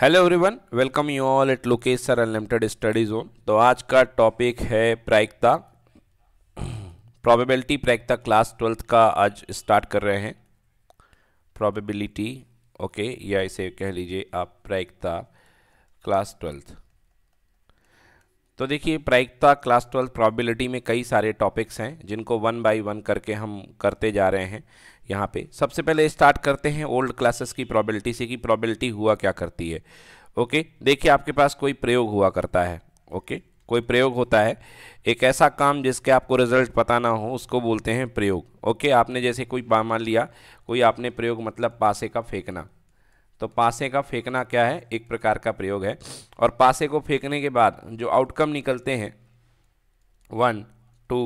Hello everyone welcome you all at Lokesh sir unlimited study zone तो आज का topic है प्रायिकता प्रोबेबिलिटी प्रायिकता क्लास ट्वेल्थ का आज स्टार्ट कर रहे हैं प्रोबेबिलिटी ओके या इसे कह लीजिए आप प्रायिकता क्लास ट्वेल्थ तो देखिए प्रायिकता क्लास ट्वेल्थ प्रोबेबिलिटी में कई सारे टॉपिक्स हैं जिनको वन बाय वन करके हम करते जा रहे हैं यहाँ पे सबसे पहले स्टार्ट करते हैं ओल्ड क्लासेस की प्रॉबिलिटी से कि प्रॉबिलिटी हुआ क्या करती है ओके देखिए आपके पास कोई प्रयोग हुआ करता है ओके कोई प्रयोग होता है एक ऐसा काम जिसके आपको रिजल्ट पता ना हो उसको बोलते हैं प्रयोग ओके आपने जैसे कोई मान लिया कोई आपने प्रयोग मतलब पासे का फेंकना तो पासे का फेंकना क्या है एक प्रकार का प्रयोग है और पासे को फेंकने के बाद जो आउटकम निकलते हैं one two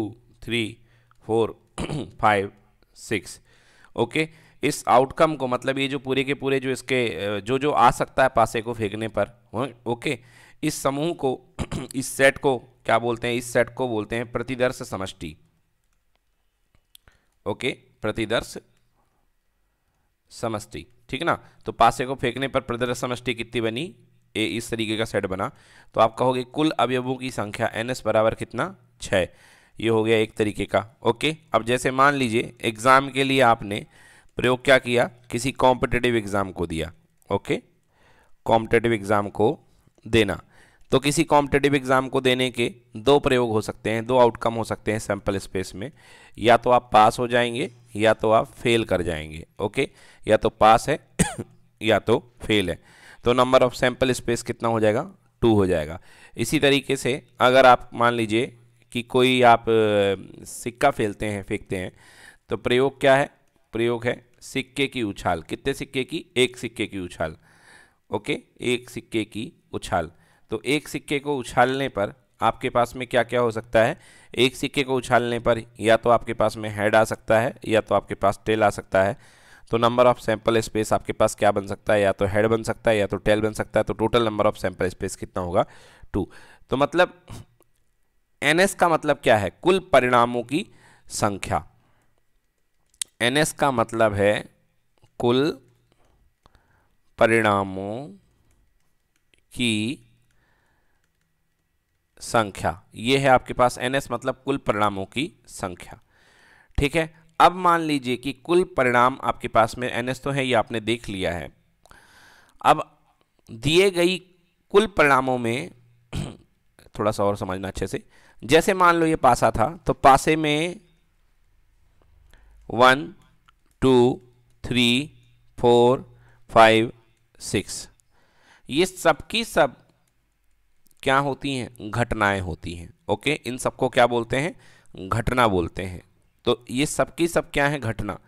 three four five six okay इस आउटकम को मतलब ये जो पूरे के पूरे जो इसके जो जो आ सकता है पासे को फेंकने पर ओके इस समूह को इस सेट को क्या बोलते हैं इस सेट को बोलते हैं प्रतिदर्श समष्टि ओके प्रतिदर्श समष्टि ठीक ना तो पासे को फेंकने पर प्रतिदर्श समष्टि कितनी बनी ए इस तरीके का सेट बना तो आप कहोगे कुल अवयवों की संख्या एन एस बराबर कितना छः ये हो गया एक तरीके का ओके अब जैसे मान लीजिए एग्ज़ाम के लिए आपने प्रयोग क्या किया किसी कॉम्पिटेटिव एग्ज़ाम को दिया ओके कॉम्पिटेटिव एग्ज़ाम को देना तो किसी कॉम्पिटेटिव एग्ज़ाम को देने के दो प्रयोग हो सकते हैं दो आउटकम हो सकते हैं सैम्पल स्पेस में या तो आप पास हो जाएंगे या तो आप फेल कर जाएंगे ओके या तो पास है या तो फेल है तो नंबर ऑफ सैम्पल स्पेस कितना हो जाएगा टू हो जाएगा इसी तरीके से अगर आप मान लीजिए कि कोई आप सिक्का फेलते हैं फेंकते हैं तो प्रयोग क्या है प्रयोग है सिक्के की उछाल कितने सिक्के की एक सिक्के की उछाल ओके एक सिक्के की उछाल तो एक सिक्के को उछालने पर आपके पास में क्या क्या हो सकता है एक सिक्के को उछालने पर या तो आपके पास में हेड आ सकता है या तो आपके पास टेल आ सकता है तो नंबर ऑफ सैंपल स्पेस आपके पास क्या बन सकता है या तो हेड बन सकता है या तो टेल बन सकता है तो total number of sample space कितना होगा टू तो मतलब एन का मतलब क्या है कुल परिणामों की संख्या एन का मतलब है कुल परिणामों की संख्या ये है आपके पास एन मतलब कुल परिणामों की संख्या ठीक है अब मान लीजिए कि कुल परिणाम आपके पास में एन तो है ये आपने देख लिया है अब दिए गई कुल परिणामों में थोड़ा सा और समझना अच्छे से जैसे मान लो ये पासा था तो पासे में one two three four five six ये सबकी सब क्या होती हैं घटनाएं होती हैं ओके इन सबको क्या बोलते हैं घटना बोलते हैं तो ये सबकी सब क्या है घटना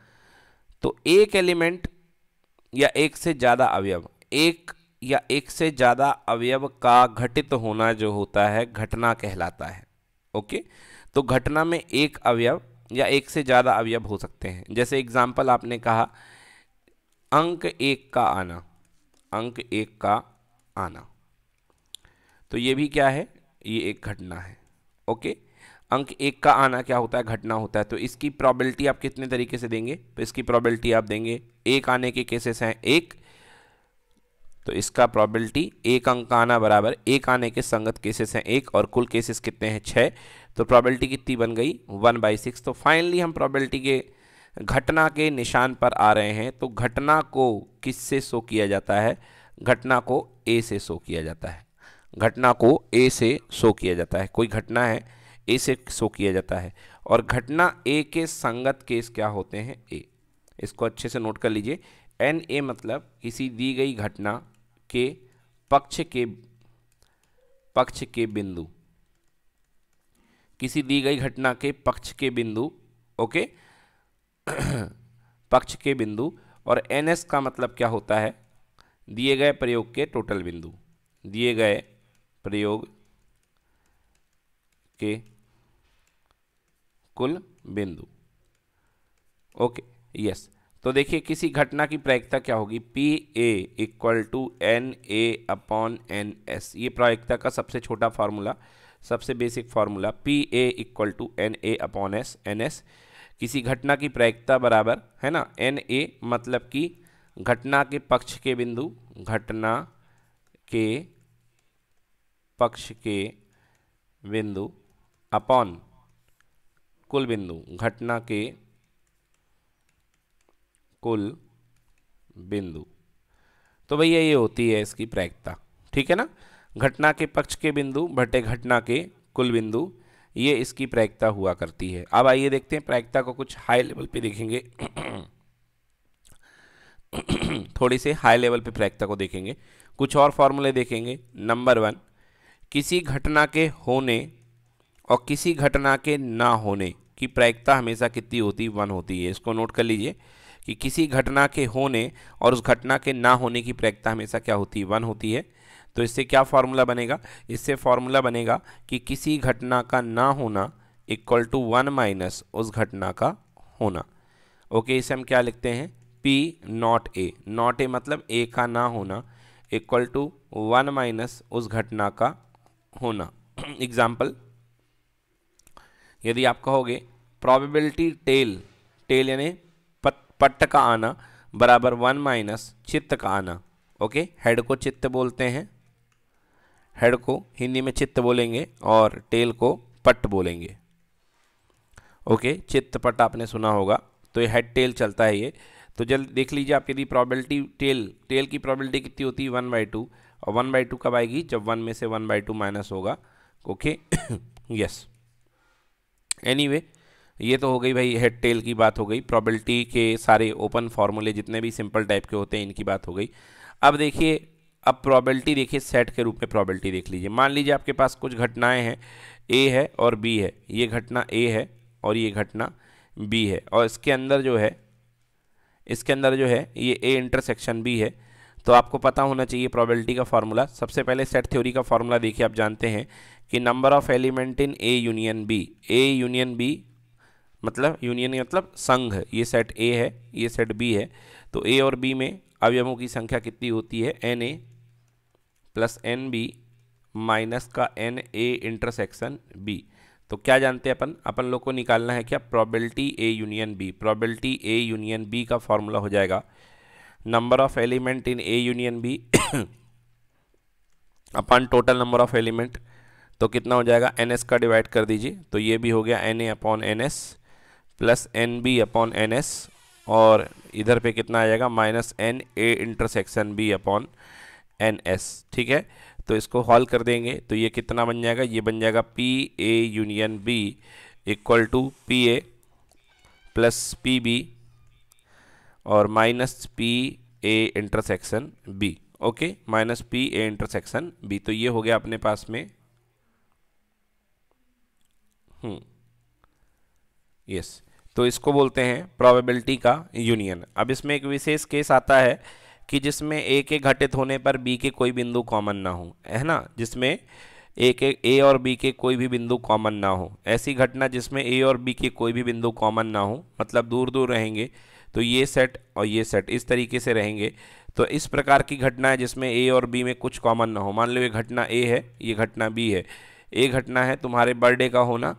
तो एक एलिमेंट या एक से ज़्यादा अवयव एक या एक से ज़्यादा अवयव का घटित होना जो होता है घटना कहलाता है ओके तो घटना में एक अवयव या एक से ज़्यादा अवयव हो सकते हैं जैसे एग्जाम्पल आपने कहा अंक एक का आना अंक एक का आना तो ये भी क्या है ये एक घटना है ओके अंक एक का आना क्या होता है घटना होता है तो इसकी प्रॉबिलिटी आप कितने तरीके से देंगे तो इसकी प्रॉबिलिटी आप देंगे एक आने के केसेस हैं एक तो इसका प्रॉबिलिटी एक अंक आना बराबर एक आने के संगत केसेस हैं एक और कुल केसेस कितने हैं छः तो प्रॉबिलिटी कितनी बन गई वन बाई सिक्स तो फाइनली हम प्रॉबिलिटी के घटना के निशान पर आ रहे हैं तो घटना को किससे शो किया जाता है घटना को ए से शो किया जाता है घटना को ए से शो किया जाता है कोई घटना है ए से शो किया जाता है और घटना ए के संगत केस क्या होते हैं ए इसको अच्छे से नोट कर लीजिए एन ए मतलब किसी दी गई घटना के पक्ष के पक्ष के बिंदु किसी दी गई घटना के पक्ष के बिंदु ओके पक्ष के बिंदु और एन एस का मतलब क्या होता है दिए गए प्रयोग के टोटल बिंदु दिए गए प्रयोग के कुल बिंदु ओके यस तो देखिए किसी घटना की प्रायिकता क्या होगी P A equal to N A upon N S ये प्रायिकता का सबसे छोटा फार्मूला सबसे basic formula P A equal to N A upon S N S किसी घटना की प्रायिकता बराबर है ना एन ए मतलब कि घटना के पक्ष के बिंदु घटना के पक्ष के बिंदु अपॉन कुल बिंदु घटना के कुल बिंदु तो भैया ये होती है इसकी प्रैक्ता ठीक है ना घटना के पक्ष के बिंदु भट्टे घटना के कुल बिंदु ये इसकी प्रैक्ता हुआ करती है अब आइए देखते हैं प्रैक्ता को कुछ हाई लेवल पे देखेंगे थोड़ी से हाई लेवल पे प्रैक्ता को देखेंगे कुछ और फॉर्मूले देखेंगे नंबर वन किसी घटना के होने और किसी घटना के ना होने की प्रायिकता हमेशा कितनी होती वन होती है इसको नोट कर लीजिए कि किसी घटना के होने और उस घटना के ना होने की प्रयक्ता हमेशा क्या होती है वन होती है तो इससे क्या फॉर्मूला बनेगा इससे फार्मूला बनेगा कि किसी घटना का ना होना इक्वल टू वन माइनस उस घटना का होना ओके इसे हम क्या लिखते हैं P not A not A मतलब ए का ना होना इक्वल टू वन माइनस उस घटना का होना एग्जाम्पल यदि आप कहोगे प्रॉबिबिलिटी टेल टेल यानी पट्ट का आना बराबर वन माइनस चित्त का आना ओके हेड को चित्त बोलते हैं हेड को हिंदी में चित्त बोलेंगे और टेल को पट्ट बोलेंगे ओके चित्त पट्ट आपने सुना होगा तो ये हेड टेल चलता है ये तो जल देख लीजिए आप यदि प्रॉबलिटी टेल टेल की प्रॉबिलिटी कितनी होती है वन बाई टू और वन बाई टू कब आएगी जब वन में से वन बाई टू माइनस होगा ओके यस एनी वे ये तो हो गई भाई हेड टेल की बात हो गई प्रॉबलिटी के सारे ओपन फार्मूले जितने भी सिंपल टाइप के होते हैं इनकी बात हो गई अब देखिए अब प्रॉबलिटी देखिए सेट के रूप में प्रॉबलिटी देख लीजिए मान लीजिए आपके पास कुछ घटनाएं हैं ए है और बी है ये घटना ए है और ये घटना बी है और इसके अंदर जो है इसके अंदर जो है ये ए इंटरसेक्शन बी है तो आपको पता होना चाहिए प्रोबेबिलिटी का फार्मूला सबसे पहले सेट थ्योरी का फार्मूला देखिए आप जानते हैं कि number of element in A union B A union B मतलब यूनियन मतलब संघ ये सेट ए है ये सेट बी है तो ए और बी में अवयवों की संख्या कितनी होती है N A plus N B minus का एन ए इंटरसेक्शन बी तो क्या जानते हैं अपन अपन लोग को निकालना है क्या probability A union B probability A union B का फॉर्मूला हो जाएगा number of element in A union B upon total number of element तो कितना हो जाएगा एन एस का डिवाइड कर दीजिए तो ये भी हो गया N A upon N S plus N B upon N S और इधर पे कितना आ जाएगा minus N A intersection B upon N S ठीक है तो इसको हॉल कर देंगे तो ये कितना बन जाएगा ये बन जाएगा P A union B equal to P A plus P B और minus P A intersection B okay minus P A intersection B तो ये हो गया अपने पास में यस हम्म, तो इसको बोलते हैं प्रोबेबिलिटी का यूनियन अब इसमें एक विशेष केस आता है कि जिसमें ए के घटित होने पर बी के कोई बिंदु कॉमन ना हो है ना जिसमें ए के ए और बी के कोई भी बिंदु कॉमन ना हो ऐसी घटना जिसमें ए और बी के कोई भी बिंदु कॉमन ना हो मतलब दूर दूर रहेंगे तो ये सेट और ये सेट इस तरीके से रहेंगे तो इस प्रकार की घटना है जिसमें ए और बी में कुछ कॉमन ना हो मान लो ये घटना ए है ये घटना बी है ए घटना है तुम्हारे बर्थडे का होना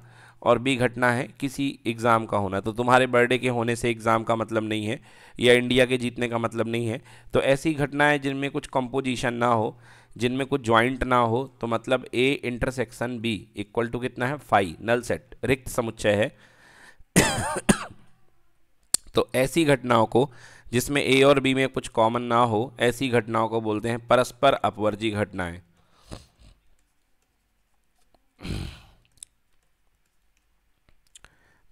और बी घटना है किसी एग्ज़ाम का होना तो तुम्हारे बर्थडे के होने से एग्ज़ाम का मतलब नहीं है या इंडिया के जीतने का मतलब नहीं है तो ऐसी घटनाएं जिनमें कुछ कंपोजिशन ना हो जिनमें कुछ ज्वाइंट ना हो तो मतलब A intersection B equal to कितना है फाइव नल सेट रिक्त समुच्चय है तो ऐसी घटनाओं को जिसमें ए और बी में कुछ कॉमन ना हो ऐसी घटनाओं को बोलते हैं परस्पर अपवर्जी घटनाएं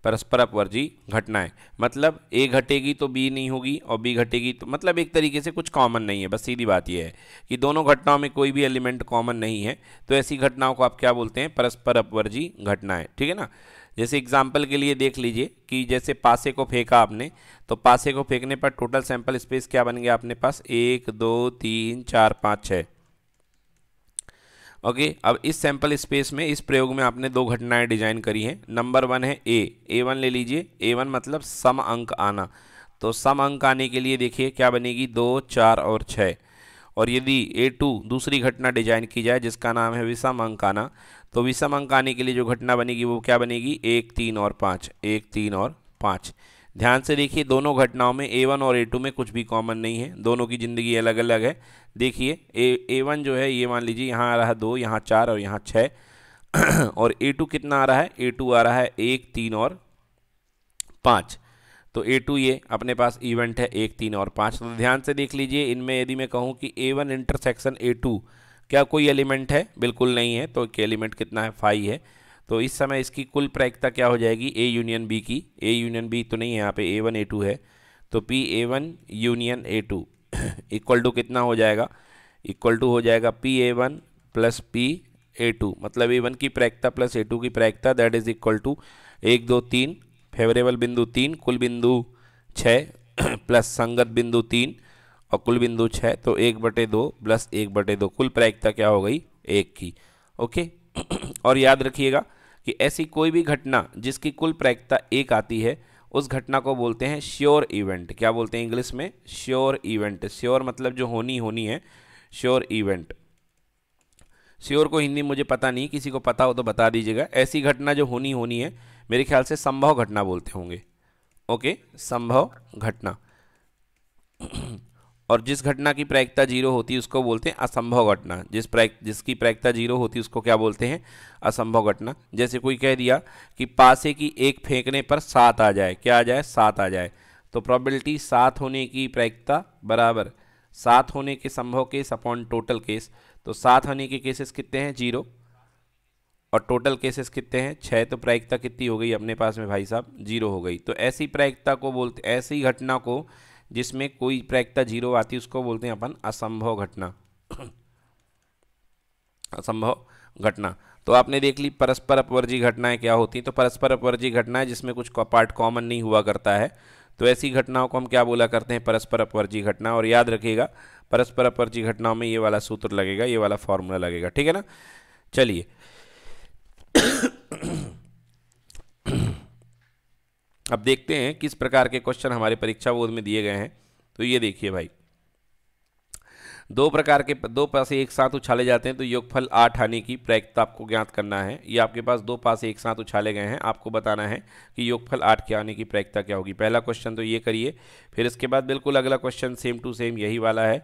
परस्पर अपवर्जी घटनाएं मतलब ए घटेगी तो बी नहीं होगी और बी घटेगी तो मतलब एक तरीके से कुछ कॉमन नहीं है बस सीधी बात यह है कि दोनों घटनाओं में कोई भी एलिमेंट कॉमन नहीं है तो ऐसी घटनाओं को आप क्या बोलते हैं परस्पर अपवर्जी घटनाएं ठीक है ना जैसे एग्जाम्पल के लिए देख लीजिए कि जैसे पासे को फेंका आपने तो पासे को फेंकने पर टोटल सैंपल स्पेस क्या बन गया अपने पास एक दो तीन चार पाँच छः ओके अब इस सैंपल स्पेस में इस प्रयोग में आपने दो घटनाएं डिजाइन करी हैं नंबर वन है ए ए वन ले लीजिए ए वन मतलब सम अंक आना तो सम अंक आने के लिए देखिए क्या बनेगी दो चार और छः और यदि ए टू दूसरी घटना डिजाइन की जाए जिसका नाम है विषम अंक आना तो विषम अंक आने के लिए जो घटना बनेगी वो क्या बनेगी एक तीन और पाँच एक तीन और पाँच ध्यान से देखिए दोनों घटनाओं में ए वन और ए टू में कुछ भी कॉमन नहीं है दोनों की ज़िंदगी अलग अलग है देखिए ए ए वन जो है ये मान लीजिए यहाँ आ रहा है दो यहाँ चार और यहाँ छः और ए टू कितना आ रहा है ए टू आ रहा है एक तीन और पाँच तो ए टू ये अपने पास इवेंट है एक तीन और पाँच तो ध्यान से देख लीजिए इनमें यदि मैं कहूँ कि A one intersection A two क्या कोई एलिमेंट है बिल्कुल नहीं है तो एलिमेंट कितना है फाइव है तो इस समय इसकी कुल प्रायिकता क्या हो जाएगी ए यूनियन बी की ए यूनियन बी तो नहीं है यहाँ पे ए वन ए टू है तो P A one union A two equal to कितना हो जाएगा इक्वल टू हो जाएगा P A one plus P A two मतलब ए वन की प्रायिकता प्लस ए टू की प्रायिकता दैट इज इक्वल टू एक दो तीन फेवरेबल बिंदु तीन कुल बिंदु छः प्लस संगत बिंदु तीन और कुल बिंदु छः तो एक बटे दो प्लस एक बटे दो कुल प्रायिकता क्या हो गई एक की ओके और याद रखिएगा कि ऐसी कोई भी घटना जिसकी कुल प्रायिकता एक आती है उस घटना को बोलते हैं श्योर इवेंट क्या बोलते हैं इंग्लिश में श्योर इवेंट श्योर मतलब जो होनी होनी है श्योर इवेंट श्योर को हिंदी मुझे पता नहीं किसी को पता हो तो बता दीजिएगा ऐसी घटना जो होनी होनी है मेरे ख्याल से संभव घटना बोलते होंगे ओके संभव घटना और जिस घटना की प्रायिकता जीरो होती है उसको बोलते हैं असंभव घटना जिस प्रायिक जिसकी प्रायिकता जीरो होती है उसको क्या बोलते हैं असंभव घटना जैसे कोई कह दिया कि पासे की एक फेंकने पर सात आ जाए क्या आ जाए सात आ जाए तो प्रॉबिलिटी सात होने की प्रायिकता बराबर सात होने के संभव केस अपॉन टोटल केस तो सात होने के केसेस कितने हैं जीरो और टोटल केसेस कितने हैं छः तो प्रायिकता कितनी हो गई अपने पास में भाई साहब जीरो हो गई तो ऐसी प्रायिकता को बोलते ऐसी घटना को जिसमें कोई प्रायिकता जीरो आती है उसको बोलते हैं अपन असंभव घटना असंभव घटना तो आपने देख ली परस्पर अपवर्जी घटनाएं क्या होती हैं तो परस्पर अपवर्जी घटनाएं जिसमें कुछ पार्ट कॉमन नहीं हुआ करता है तो ऐसी घटनाओं को हम क्या बोला करते हैं परस्पर अपवर्जी घटना और याद रखिएगा परस्पर अपवर्जी घटनाओं में ये वाला सूत्र लगेगा ये वाला फॉर्मूला लगेगा ठीक है ना चलिए अब देखते हैं किस प्रकार के क्वेश्चन हमारे परीक्षा बोर्ड में दिए गए हैं तो ये देखिए भाई दो प्रकार के दो पासे एक साथ उछाले जाते हैं तो योगफल आठ आने की प्रायिकता आपको ज्ञात करना है ये आपके पास दो पास एक साथ उछाले गए हैं आपको बताना है कि योगफल आठ के आने की प्रायिकता क्या होगी पहला क्वेश्चन तो ये करिए फिर इसके बाद बिल्कुल अगला क्वेश्चन सेम टू सेम यही वाला है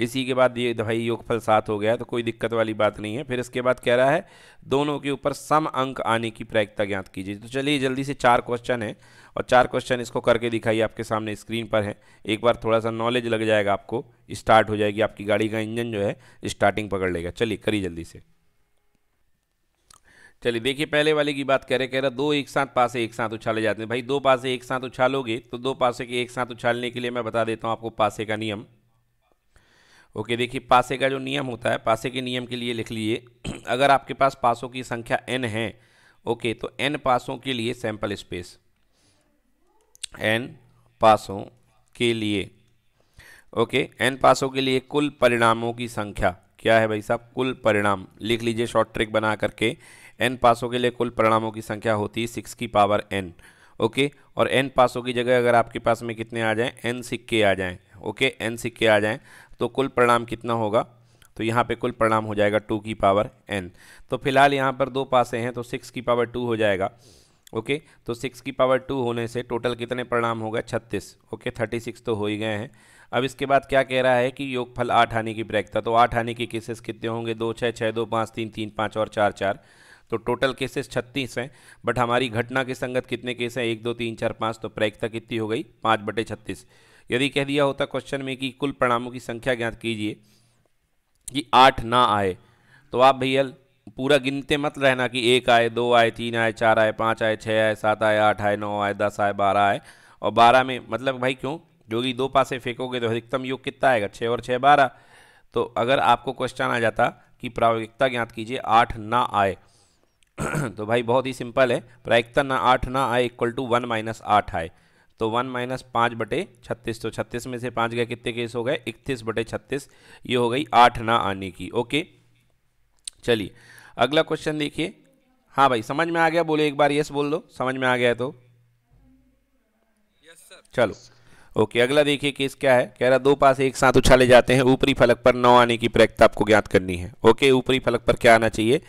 इसी के बाद ये भाई योगफल सात हो गया तो कोई दिक्कत वाली बात नहीं है फिर इसके बाद कह रहा है दोनों के ऊपर सम अंक आने की प्रायिकता ज्ञात कीजिए तो चलिए जल्दी से चार क्वेश्चन है और चार क्वेश्चन इसको करके दिखाइए आपके सामने स्क्रीन पर है एक बार थोड़ा सा नॉलेज लग जाएगा आपको स्टार्ट हो जाएगी आपकी गाड़ी का इंजन जो है स्टार्टिंग पकड़ लेगा चलिए करिए जल्दी से चलिए देखिए पहले वाले की बात कह रहे कह रहा दो एक साथ पासे एक साथ उछाले जाते हैं भाई दो पासे एक साथ उछालोगे तो दो पासे के एक साथ उछालने के लिए मैं बता देता हूँ आपको पासे का नियम ओके देखिए पासे का जो नियम होता है पासे के नियम के लिए लिख लिए अगर आपके पास पासों की संख्या एन है ओके तो एन पासों के लिए सैंपल स्पेस एन पासों के लिए ओके एन पासों के लिए कुल परिणामों की संख्या क्या है भाई साहब कुल परिणाम लिख लीजिए शॉर्ट ट्रिक बना करके एन पासों के लिए कुल परिणामों की संख्या होती है सिक्स की पावर एन ओके और एन पासों की जगह अगर आपके पास में कितने आ जाएं एन सिक्के आ जाएं ओके एन सिक्के आ जाएं तो कुल परिणाम कितना होगा तो यहाँ पे कुल परिणाम हो जाएगा टू की पावर एन तो फिलहाल यहाँ पर दो पासे हैं तो सिक्स की पावर टू हो जाएगा ओके तो सिक्स की पावर टू होने से टोटल कितने परिणाम हो गए छत्तीस ओके थर्टी सिक्स तो हो ही गए हैं अब इसके बाद क्या कह रहा है कि योगफल आठ आने की था तो आठ आने के केसेस कितने होंगे दो छः छः दो पाँच तीन तीन पाँच और चार चार तो टोटल केसेस छत्तीस हैं बट हमारी घटना के संगत कितने केस हैं एक दो तीन चार पाँच तो प्रैक्ता कितनी हो गई पाँच बटे छत्तीस यदि कह दिया होता क्वेश्चन में कि कुल परिणामों की संख्या ज्ञात कीजिए कि आठ ना आए तो आप भैया पूरा गिनते मत रहना कि एक आए दो आए तीन आए चार आए पाँच आए छः आए सात आए आठ आए नौ आए दस आए बारह आए और बारह में मतलब भाई क्यों कि दो पासे फेंकोगे तो अधिकतम योग कितना आएगा छः और छः बारह तो अगर आपको क्वेश्चन आ जाता कि प्रायोगिकता ज्ञात कीजिए आठ ना आए तो भाई बहुत ही सिंपल है प्रायिकता ना आठ ना आए इक्वल टू वन माइनस आठ आए तो वन माइनस पाँच बटे छत्तीस तो छत्तीस में से पाँच गए कितने केस हो गए इकतीस बटे छत्तीस ये हो गई आठ ना आने की ओके चलिए अगला क्वेश्चन देखिए हाँ भाई समझ में आ गया बोलो एक बार यस बोल दो समझ में आ गया तो चलो ओके अगला देखिए केस क्या है कह रहा दो पास एक साथ उछाले जाते हैं ऊपरी फलक पर नौ आने की प्रयक्ता आपको ज्ञात करनी है ओके ऊपरी फलक पर क्या आना चाहिए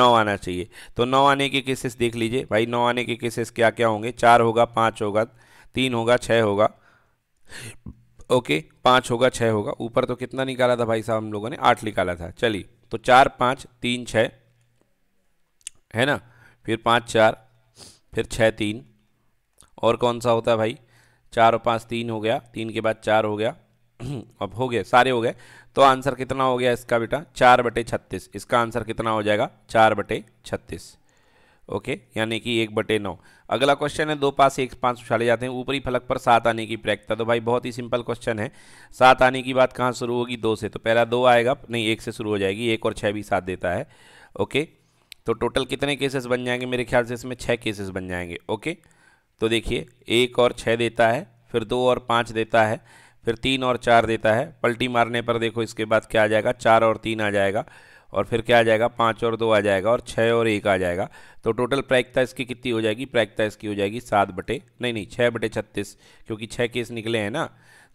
नौ आना चाहिए तो नौ आने के केसेस देख लीजिए भाई नौ आने के केसेस क्या क्या होंगे चार होगा पाँच होगा तीन होगा छः होगा ओके पाँच होगा छः होगा ऊपर तो कितना निकाला था भाई साहब हम लोगों ने आठ निकाला था चलिए तो चार पाँच तीन छः है ना फिर पाँच चार फिर छः तीन और कौन सा होता है भाई चार और पाँच तीन हो गया तीन के बाद चार हो गया अब हो गए सारे हो गए तो आंसर कितना हो गया इसका बेटा चार बटे छत्तीस इसका आंसर कितना हो जाएगा चार बटे छत्तीस ओके यानी कि एक बटे नौ अगला क्वेश्चन है दो पास एक पाँच उछाले जाते हैं ऊपरी फलक पर सात आने की प्रैक्ता तो भाई बहुत ही सिंपल क्वेश्चन है सात आने की बात कहाँ शुरू होगी दो से तो पहला दो आएगा नहीं एक से शुरू हो जाएगी एक और छः भी सात देता है ओके तो टोटल कितने केसेस बन जाएंगे मेरे ख्याल से इसमें छः केसेस बन जाएंगे ओके तो देखिए एक और छः देता है फिर दो और पाँच देता है फिर तीन और चार देता है पल्टी मारने पर देखो इसके बाद क्या आ जाएगा चार और तीन आ जाएगा और फिर क्या आ जाएगा पाँच और दो आ जाएगा और छः और एक आ जाएगा तो टोटल प्रायिकता इसकी कितनी हो जाएगी प्रायिकता इसकी हो जाएगी सात बटे नहीं नहीं छः बटे छत्तीस क्योंकि छः केस निकले हैं ना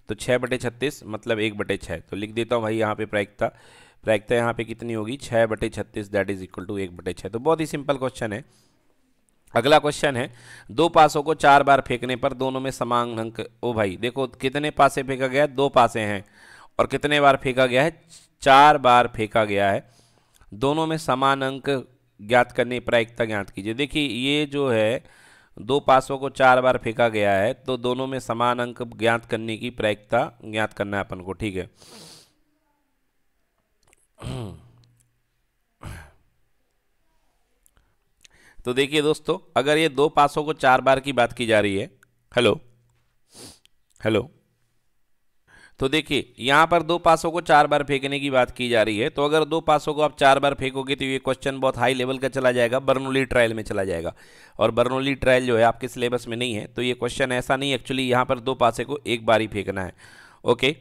तो छः बटे छत्तीस मतलब एक बटे छः तो लिख देता हूँ भाई यहाँ पे प्रायिकता प्रायिकता यहाँ पे कितनी होगी छः बटे छत्तीस दैट इज इक्वल टू एक बटे छः तो बहुत ही सिंपल क्वेश्चन है अगला क्वेश्चन है दो पासों को चार बार फेंकने पर दोनों में समान अंक ओ भाई देखो कितने पासे फेंका गया है दो पासे हैं और कितने बार फेंका गया है चार बार फेंका गया है दोनों में समान अंक ज्ञात करने प्रायिकता ज्ञात कीजिए देखिए ये जो है दो पासों को चार बार फेंका गया है तो दोनों में समान अंक ज्ञात करने की प्रायिकता ज्ञात करना है अपन को ठीक है तो देखिए दोस्तों अगर ये दो पासों को चार बार की बात की जा रही है हेलो हेलो तो देखिए यहाँ पर दो पासों को चार बार फेंकने की बात की जा रही है तो अगर दो पासों को आप चार बार फेंकोगे तो ये क्वेश्चन बहुत हाई लेवल का चला जाएगा बर्नौली ट्रायल में चला जाएगा और बर्नौली ट्रायल जो है आपके सिलेबस में नहीं है तो ये क्वेश्चन ऐसा नहीं एक्चुअली यहाँ पर दो पासे को एक बार ही फेंकना है ओके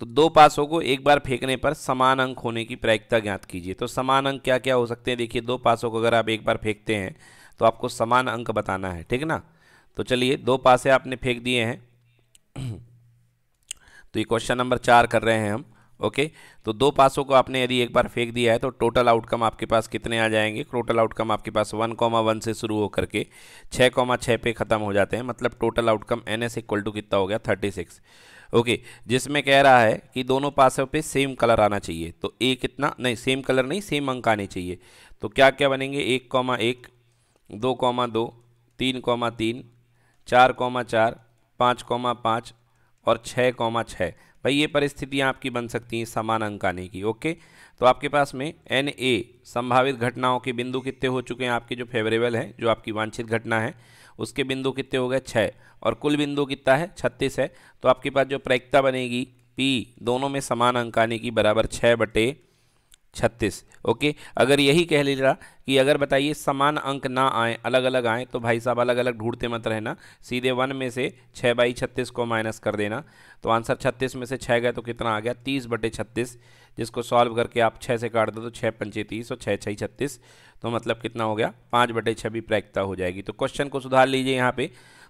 तो दो पासों को एक बार फेंकने पर समान अंक होने की प्रायिकता ज्ञात कीजिए तो समान अंक क्या क्या हो सकते हैं देखिए दो पासों को अगर आप एक बार फेंकते हैं तो आपको समान अंक बताना है ठीक ना तो चलिए दो पासे आपने फेंक दिए हैं तो ये क्वेश्चन नंबर चार कर रहे हैं हम ओके तो दो पासों को आपने यदि एक बार फेंक दिया है तो टोटल आउटकम आपके पास कितने आ जाएंगे टोटल आउटकम आपके पास वन कॉमा वन से शुरू होकर के छः कॉमा छः पे ख़त्म हो जाते हैं मतलब total outcome N S equal to कितना हो गया थर्टी सिक्स ओके जिसमें कह रहा है कि दोनों पासों पे सेम कलर आना चाहिए तो ए कितना नहीं सेम कलर नहीं सेम अंक आने चाहिए तो क्या क्या बनेंगे एक कॉमा एक दो कॉमा दो तीन कॉमा तीन चार कॉमा चार पाँच कॉमा पाँच और छः कौमा छः भाई ये परिस्थितियाँ आपकी बन सकती हैं समान अंक आने की ओके तो आपके पास में एन ए संभावित घटनाओं के बिंदु कितने हो चुके हैं आपके जो फेवरेबल हैं जो आपकी वांछित घटना है उसके बिंदु कितने हो गए छः और कुल बिंदु कितना है छत्तीस है तो आपके पास जो प्रैक्ता बनेगी पी दोनों में समान अंक आने की बराबर छः बटे छत्तीस ओके अगर यही कह ले रहा कि अगर बताइए समान अंक ना आए अलग अलग आए तो भाई साहब अलग अलग ढूंढते मत रहना सीधे वन में से छः बाई छत्तीस को माइनस कर देना तो आंसर छत्तीस में से छः गए तो कितना आ गया तीस बटे छत्तीस जिसको सॉल्व करके आप छः से काट दो तो छः पंचे तीस और छः छः छत्तीस तो मतलब कितना हो गया पाँच बटे छः भी प्रैक्ता हो जाएगी तो क्वेश्चन को सुधार लीजिए यहाँ पर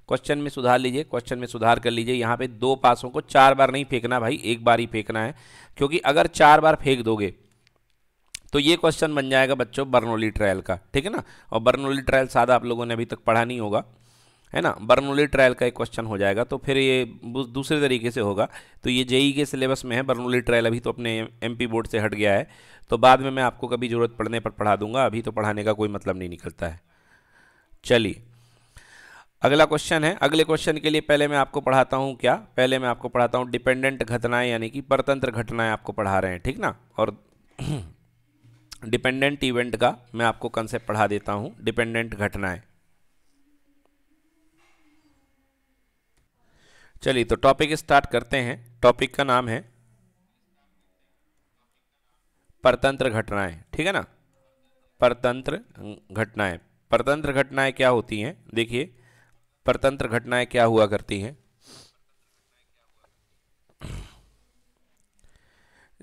क्वेश्चन में सुधार लीजिए क्वेश्चन में सुधार कर लीजिए यहाँ पर दो पासों को चार बार नहीं फेंकना भाई एक बार ही फेंकना है क्योंकि अगर चार बार फेंक दोगे तो ये क्वेश्चन बन जाएगा बच्चों बर्नोली ट्रायल का ठीक है ना और बर्नोली ट्रायल शायद आप लोगों ने अभी तक पढ़ा नहीं होगा है ना बर्नोली ट्रायल का एक क्वेश्चन हो जाएगा तो फिर ये दूसरे तरीके से होगा तो ये जेई के सिलेबस में है बर्नोली ट्रायल अभी तो अपने एमपी बोर्ड से हट गया है तो बाद में मैं आपको कभी ज़रूरत पड़ने पर पढ़ा दूंगा अभी तो पढ़ाने का कोई मतलब नहीं निकलता है चलिए अगला क्वेश्चन है अगले क्वेश्चन के लिए पहले मैं आपको पढ़ाता हूँ क्या पहले मैं आपको पढ़ाता हूँ डिपेंडेंट घटनाएं यानी कि परतंत्र घटनाएं आपको पढ़ा रहे हैं ठीक ना और डिपेंडेंट इवेंट का मैं आपको कंसेप्ट पढ़ा देता हूं डिपेंडेंट घटनाएं चलिए तो टॉपिक स्टार्ट करते हैं टॉपिक का नाम है परतंत्र घटनाएं ठीक है ना परतंत्र घटनाएं परतंत्र घटनाएं क्या होती हैं देखिए परतंत्र घटनाएं क्या हुआ करती हैं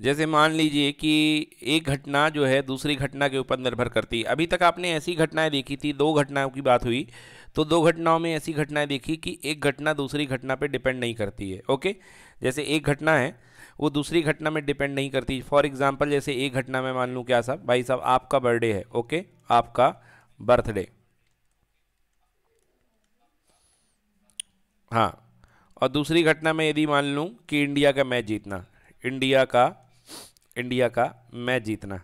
जैसे मान लीजिए कि एक घटना जो है दूसरी घटना के ऊपर निर्भर करती है अभी तक आपने ऐसी घटनाएं देखी थी दो घटनाओं की बात हुई तो दो घटनाओं में ऐसी घटनाएं देखी कि एक घटना दूसरी घटना पे डिपेंड नहीं करती है ओके जैसे एक घटना है वो दूसरी घटना में डिपेंड नहीं करती फॉर एग्ज़ाम्पल जैसे एक घटना में मान लूँ क्या साहब भाई साहब आपका बर्थडे है ओके आपका बर्थडे हाँ और दूसरी घटना में यदि मान लूँ कि इंडिया का मैच जीतना इंडिया का इंडिया का मैच जीतना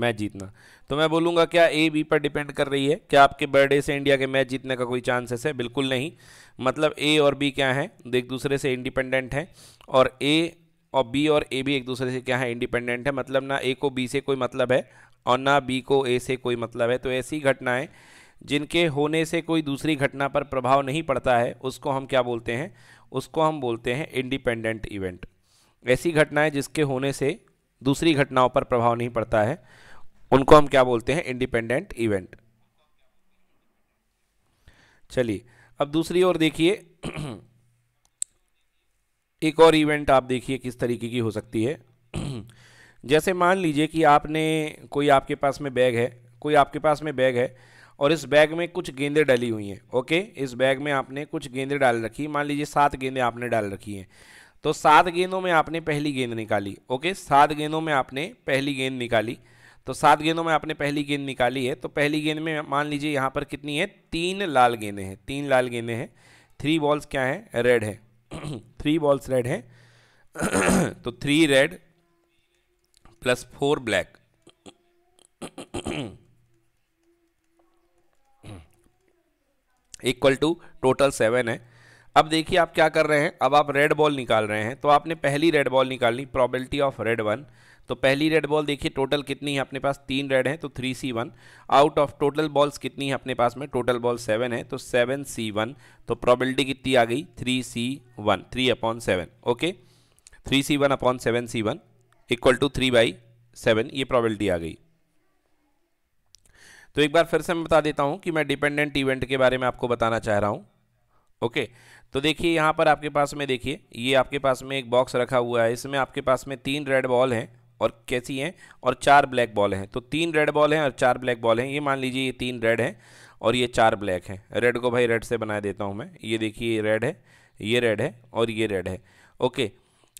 मैच जीतना तो मैं बोलूँगा क्या ए बी पर डिपेंड कर रही है क्या आपके बर्थडे से इंडिया के मैच जीतने का कोई चांसेस है बिल्कुल नहीं मतलब ए और बी क्या है तो एक दूसरे से इंडिपेंडेंट है और ए और बी और ए भी एक दूसरे से क्या है इंडिपेंडेंट है मतलब ना ए को बी से कोई मतलब है और ना बी को ए से कोई मतलब है तो ऐसी घटनाएं जिनके होने से कोई दूसरी घटना पर प्रभाव नहीं पड़ता है उसको हम क्या बोलते हैं उसको हम बोलते हैं इंडिपेंडेंट इवेंट ऐसी घटनाएं जिसके होने से दूसरी घटनाओं पर प्रभाव नहीं पड़ता है उनको हम क्या बोलते हैं इंडिपेंडेंट इवेंट चलिए अब दूसरी ओर देखिए एक और इवेंट आप देखिए किस तरीके की हो सकती है जैसे मान लीजिए कि आपने कोई आपके पास में बैग है कोई आपके पास में बैग है और इस बैग में कुछ गेंदें डली हुई हैं ओके इस बैग में आपने कुछ गेंदें डाल रखी मान लीजिए सात गेंदें आपने डाल रखी हैं तो सात गेंदों में आपने पहली गेंद निकाली ओके सात गेंदों में आपने पहली गेंद निकाली तो सात गेंदों में आपने पहली गेंद निकाली है तो पहली गेंद में मान लीजिए यहाँ पर कितनी है तीन लाल गेंदें हैं तीन लाल गेंदें हैं थ्री बॉल्स क्या हैं रेड तो है थ्री बॉल्स रेड हैं तो three red plus four black equal to total seven है अब देखिए आप क्या कर रहे हैं अब आप रेड बॉल निकाल रहे हैं तो आपने पहली रेड बॉल निकालनी प्रॉबिलिटी ऑफ रेड वन तो पहली रेड बॉल देखिए टोटल कितनी है अपने पास तीन रेड है तो three C one out of total balls कितनी है अपने पास में टोटल बॉल सेवन है तो सेवन सी वन तो प्रॉबिलिटी कितनी आ गई three C one three upon seven okay three C one upon seven C one equal to three by seven ये प्रॉबिलिटी आ गई तो एक बार फिर से मैं बता देता हूँ कि मैं डिपेंडेंट इवेंट के बारे में आपको बताना चाह रहा हूँ ओके okay. तो देखिए यहाँ पर आपके पास में देखिए ये आपके पास में एक बॉक्स रखा हुआ है इसमें आपके पास में तीन रेड बॉल हैं और कैसी हैं और चार ब्लैक बॉल हैं तो तीन रेड बॉल हैं और चार ब्लैक बॉल हैं ये मान लीजिए ये तीन रेड हैं और ये चार ब्लैक हैं रेड को भाई रेड से बना देता हूँ मैं ये देखिए ये रेड है ये रेड है और ये रेड है ओके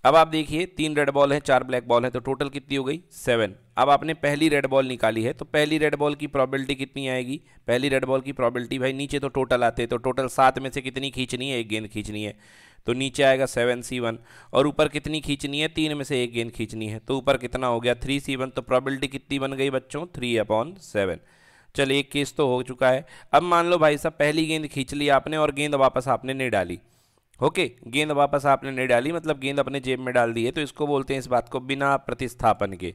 अब आप देखिए तीन रेड बॉल हैं चार ब्लैक बॉल हैं तो टोटल कितनी हो गई सेवन अब आपने पहली रेड बॉल निकाली है तो पहली रेड बॉल की प्रॉबिलिटी कितनी आएगी पहली रेड बॉल की प्रॉबिलिटी भाई नीचे तो टोटल आते हैं तो टोटल सात में से कितनी खींचनी है एक गेंद खींचनी है तो नीचे आएगा सेवन सी वन और ऊपर कितनी खींचनी है तीन में से एक गेंद खींचनी है तो ऊपर कितना हो गया थ्री सी वन तो प्रॉबिलिटी कितनी बन गई बच्चों थ्री अपॉन सेवन चलिए एक केस तो हो चुका है अब मान लो भाई साहब पहली गेंद खींच ली आपने और गेंद वापस आपने नहीं डाली ओके गेंद वापस आपने नहीं डाली मतलब गेंद अपने जेब में डाल दी है तो इसको बोलते हैं इस बात को बिना प्रतिस्थापन के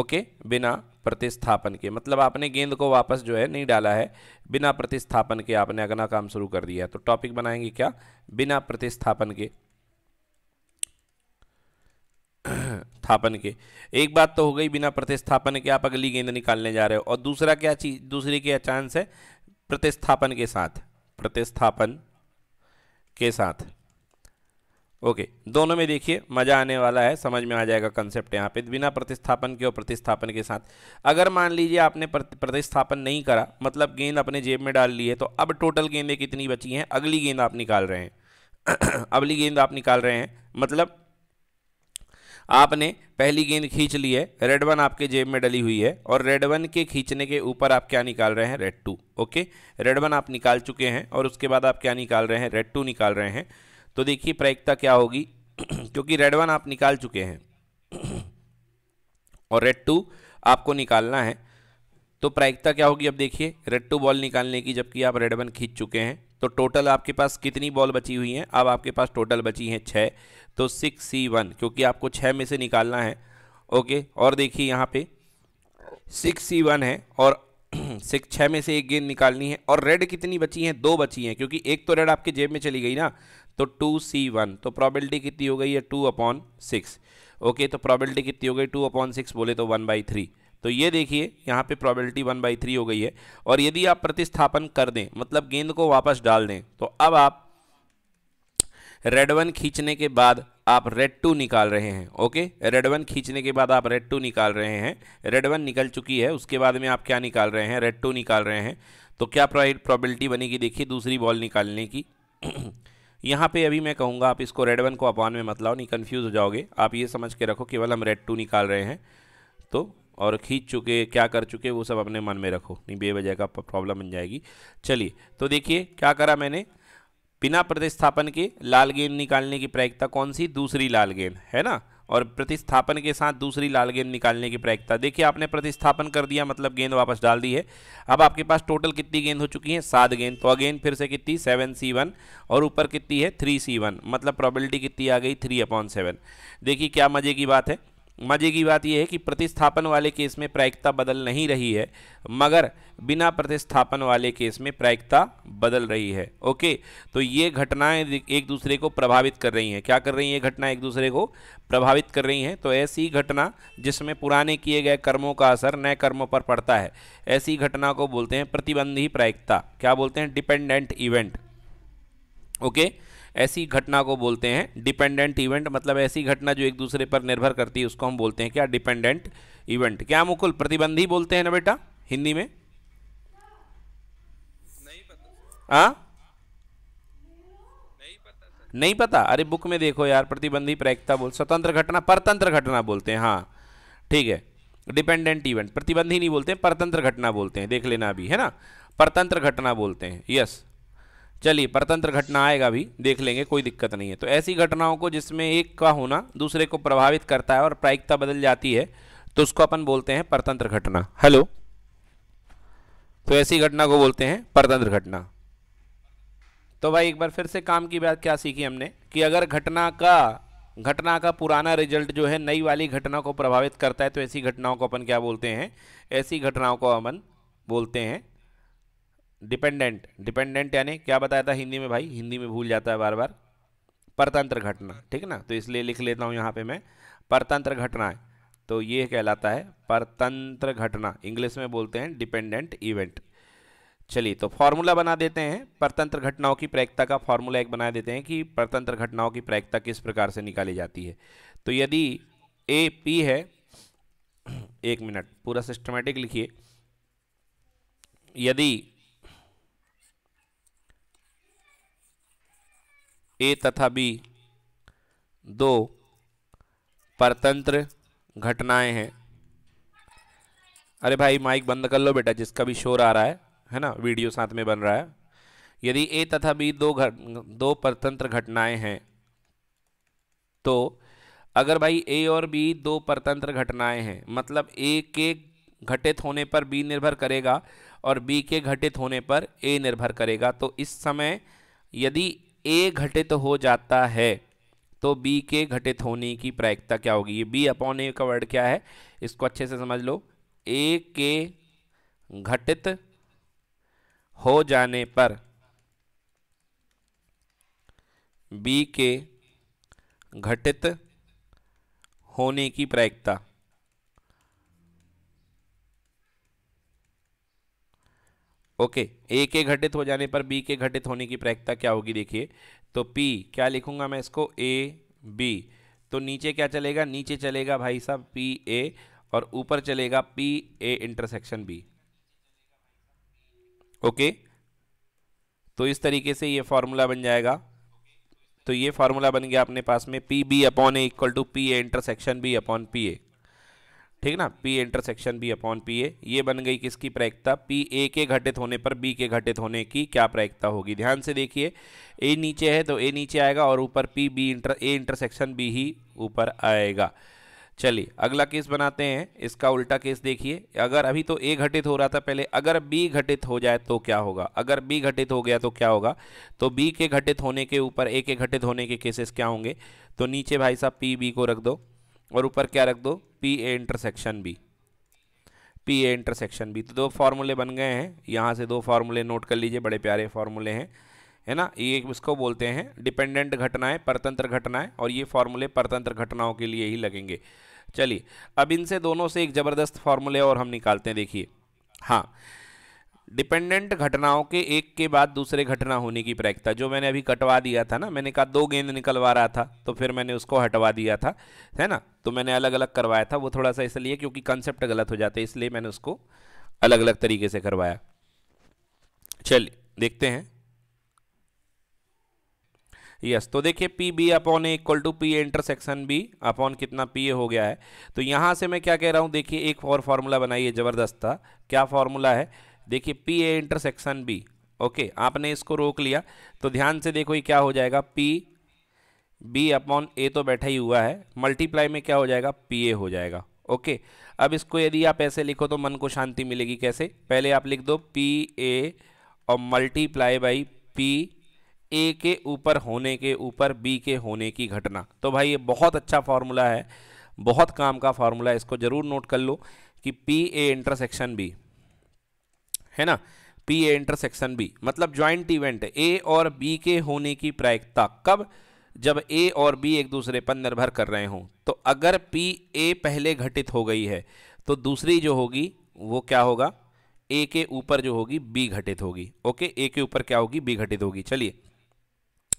ओके बिना प्रतिस्थापन के मतलब आपने गेंद को वापस जो है नहीं डाला है बिना प्रतिस्थापन के आपने अगला काम शुरू कर दिया है तो टॉपिक बनाएंगे क्या बिना प्रतिस्थापन के थापन के एक बात तो हो गई बिना प्रतिस्थापन के आप अगली गेंद निकालने जा रहे हो और दूसरा क्या चीज दूसरी क्या चांस है प्रतिस्थापन के साथ प्रतिस्थापन के साथ ओके दोनों में देखिए मज़ा आने वाला है समझ में आ जाएगा कंसेप्ट यहाँ पे बिना प्रतिस्थापन के और प्रतिस्थापन के साथ अगर मान लीजिए आपने प्रतिस्थापन नहीं करा मतलब गेंद अपने जेब में डाल ली है तो अब टोटल गेंदें कितनी बची हैं अगली गेंद आप निकाल रहे हैं अगली गेंद आप निकाल रहे हैं मतलब आपने पहली गेंद खींच ली है रेड वन आपके जेब में डली हुई है और रेड वन के खींचने के ऊपर आप क्या निकाल रहे हैं red two okay red one आप निकाल चुके हैं और उसके बाद आप क्या निकाल रहे हैं रेड टू निकाल रहे हैं तो देखिए प्रायिकता क्या होगी क्योंकि रेड वन आप निकाल चुके हैं और रेड टू आपको निकालना है तो प्रायिकता क्या होगी अब देखिए रेड टू बॉल निकालने की जबकि आप रेड वन खींच चुके हैं तो टोटल आपके पास कितनी बॉल बची हुई हैं अब आपके पास टोटल बची हैं छः तो सिक्स सी वन क्योंकि आपको छः में से निकालना है ओके और देखिए यहाँ पे सिक्स सी वन है और सिक्स छः में से एक गेंद निकालनी है और रेड कितनी बची हैं दो बची हैं क्योंकि एक तो रेड आपके जेब में चली गई ना तो टू सी वन तो प्रॉबिलिटी कितनी हो गई है टू अपॉन सिक्स ओके तो प्रॉबिलिटी कितनी हो गई टू अपॉन सिक्स बोले तो वन बाई थ्री तो ये देखिए यहाँ पे प्रॉबिलिटी वन बाई थ्री हो गई है और यदि आप प्रतिस्थापन कर दें मतलब गेंद को वापस डाल दें तो अब आप रेड वन खींचने के बाद आप रेड टू निकाल रहे हैं ओके रेड वन खींचने के बाद आप रेड टू निकाल रहे हैं रेड वन निकल चुकी है उसके बाद में आप क्या निकाल रहे हैं रेड टू निकाल रहे हैं तो क्या प्रॉबिलिटी बनेगी देखिए दूसरी बॉल निकालने की यहाँ पे अभी मैं कहूँगा आप इसको रेड वन को अपान में मत लाओ नहीं कन्फ्यूज़ हो जाओगे आप ये समझ के रखो केवल हम रेड टू निकाल रहे हैं तो और खींच चुके क्या कर चुके वो सब अपने मन में रखो नहीं बेवजह का प्रॉब्लम बन जाएगी चलिए तो देखिए क्या करा मैंने बिना प्रतिस्थापन के लाल गेंद निकालने की प्रायिकता कौन सी दूसरी लाल गेंद है ना और प्रतिस्थापन के साथ दूसरी लाल गेंद निकालने की प्रयक्ता देखिए आपने प्रतिस्थापन कर दिया मतलब गेंद वापस डाल दी है अब आपके पास टोटल कितनी गेंद हो चुकी है सात गेंद तो अगेन फिर से कितनी सेवन सी वन और ऊपर कितनी है थ्री सी वन मतलब प्रॉबिलिटी कितनी आ गई थ्री अपॉन सेवन देखिए क्या मज़े की बात है मजे की बात यह है कि प्रतिस्थापन वाले केस में प्रायिकता बदल नहीं रही है मगर बिना प्रतिस्थापन वाले केस में प्रायिकता बदल रही है ओके तो ये घटनाएं एक दूसरे को प्रभावित कर रही हैं क्या कर रही हैं घटना एक दूसरे को प्रभावित कर रही हैं तो ऐसी घटना जिसमें पुराने किए गए कर्मों का असर नए कर्मों पर पड़ता है ऐसी घटना को बोलते हैं प्रतिबंधी प्रायिकता क्या बोलते हैं डिपेंडेंट इवेंट ओके okay? ऐसी घटना को बोलते हैं डिपेंडेंट इवेंट मतलब ऐसी घटना जो एक दूसरे पर निर्भर करती है उसको हम बोलते हैं क्या डिपेंडेंट इवेंट क्या मुकुल प्रतिबंधी बोलते हैं ना बेटा हिंदी में पता हाँ? नहीं पता अरे बुक में देखो यार प्रतिबंधी प्रयक्ता बोल स्वतंत्र घटना परतंत्र घटना बोलते हैं हाँ ठीक है डिपेंडेंट इवेंट प्रतिबंधी नहीं बोलते परतंत्र घटना बोलते हैं देख लेना अभी है ना परतंत्र घटना बोलते हैं यस चलिए परतंत्र घटना आएगा भी देख लेंगे कोई दिक्कत नहीं है तो ऐसी घटनाओं को जिसमें एक का होना दूसरे को प्रभावित करता है और प्रायिकता बदल जाती है तो उसको अपन बोलते हैं परतंत्र घटना हेलो तो ऐसी घटना को बोलते हैं परतंत्र घटना तो भाई एक बार फिर से काम की बात क्या सीखी हमने कि अगर घटना का घटना का पुराना रिजल्ट जो है नई वाली घटना को प्रभावित करता है तो ऐसी घटनाओं को अपन क्या बोलते हैं ऐसी घटनाओं को अपन बोलते हैं डिपेंडेंट डिपेंडेंट यानी क्या बताया था हिंदी में भाई हिंदी में भूल जाता है बार बार परतंत्र घटना ठीक है ना तो इसलिए लिख लेता हूँ यहाँ पे मैं परतंत्र घटना तो ये कहलाता है परतंत्र घटना इंग्लिश में बोलते हैं डिपेंडेंट इवेंट चलिए तो फॉर्मूला बना देते हैं परतंत्र घटनाओं की प्रैक्ता का फॉर्मूला एक बना देते हैं कि परतंत्र घटनाओं की प्रैक्ता किस प्रकार से निकाली जाती है तो यदि ए पी है एक मिनट पूरा सिस्टमेटिक लिखिए यदि ए तथा बी दो परतंत्र घटनाएं हैं अरे भाई माइक बंद कर लो बेटा जिसका भी शोर आ रहा है है ना वीडियो साथ में बन रहा है यदि ए तथा बी दो घट दो परतंत्र घटनाएं हैं तो अगर भाई ए और बी दो परतंत्र घटनाएं हैं मतलब ए के घटित होने पर बी निर्भर करेगा और बी के घटित होने पर ए निर्भर करेगा तो इस समय यदि ए घटित हो जाता है तो बी के घटित होने की प्रायिकता क्या होगी ये बी अपॉन ए का वर्ड क्या है इसको अच्छे से समझ लो ए के घटित हो जाने पर बी के घटित होने की प्रायिकता ओके ए के घटित हो जाने पर बी के घटित होने की प्रायिकता क्या होगी देखिए तो पी क्या लिखूंगा मैं इसको ए बी तो नीचे क्या चलेगा नीचे चलेगा भाई साहब पी ए और ऊपर चलेगा P A intersection B okay तो इस तरीके से ये फॉर्मूला बन जाएगा तो ये फार्मूला बन गया अपने पास में P B upon A equal to P A intersection B upon P A ठीक ना P intersection B upon P A ये बन गई किसकी प्रायिकता पी ए के घटित होने पर बी के घटित होने की क्या प्रायिकता होगी ध्यान से देखिए ए नीचे है तो ए नीचे आएगा और ऊपर P B inter A intersection B ही ऊपर आएगा चलिए अगला केस बनाते हैं इसका उल्टा केस देखिए अगर अभी तो ए घटित हो रहा था पहले अगर बी घटित हो जाए तो क्या होगा अगर बी घटित हो गया तो क्या होगा तो बी के घटित होने के ऊपर ए के घटित होने के केसेस क्या होंगे तो नीचे भाई साहब पी बी को रख दो और ऊपर क्या रख दो P A intersection B P A intersection B तो दो फार्मूले बन गए हैं यहाँ से दो फार्मूले नोट कर लीजिए बड़े प्यारे फार्मूले हैं है ना ये उसको बोलते हैं डिपेंडेंट घटनाएं परतंत्र घटनाएं और ये फार्मूले परतंत्र घटनाओं के लिए ही लगेंगे चलिए अब इनसे दोनों से एक ज़बरदस्त फार्मूले और हम निकालते हैं देखिए हाँ डिपेंडेंट घटनाओं के एक के बाद दूसरे घटना होने की प्रायिकता जो मैंने अभी कटवा दिया था ना मैंने कहा दो गेंद निकलवा रहा था तो फिर मैंने उसको हटवा दिया था है ना तो मैंने अलग अलग करवाया था वो थोड़ा सा इसलिए क्योंकि कंसेप्ट गलत हो जाते इसलिए मैंने उसको अलग अलग तरीके से करवाया चलिए देखते हैं यस yes, तो देखिए P B upon A equal to P A intersection B upon कितना पी ए हो गया है तो यहां से मैं क्या कह रहा हूं देखिए एक और फॉर्मूला बनाइए ज़बरदस्त था क्या फॉर्मूला है देखिए P A intersection B okay आपने इसको रोक लिया तो ध्यान से देखो ये क्या हो जाएगा पी बी अपॉन ए तो बैठा ही हुआ है मल्टीप्लाई में क्या हो जाएगा पी ए हो जाएगा ओके अब इसको यदि आप ऐसे लिखो तो मन को शांति मिलेगी कैसे पहले आप लिख दो पी ए और मल्टीप्लाई बाई पी ए के ऊपर होने के ऊपर बी के होने की घटना तो भाई ये बहुत अच्छा फार्मूला है बहुत काम का फार्मूला है इसको ज़रूर नोट कर लो कि पी ए इंटरसेक्शन बी है ना पी ए इंटरसेक्शन बी मतलब ज्वाइंट इवेंट ए और बी के होने की प्रायिकता कब जब ए और बी एक दूसरे पर निर्भर कर रहे हों तो अगर पी ए पहले घटित हो गई है तो दूसरी जो होगी वो क्या होगा ए के ऊपर जो होगी बी घटित होगी ओके ए के ऊपर क्या होगी बी घटित होगी चलिए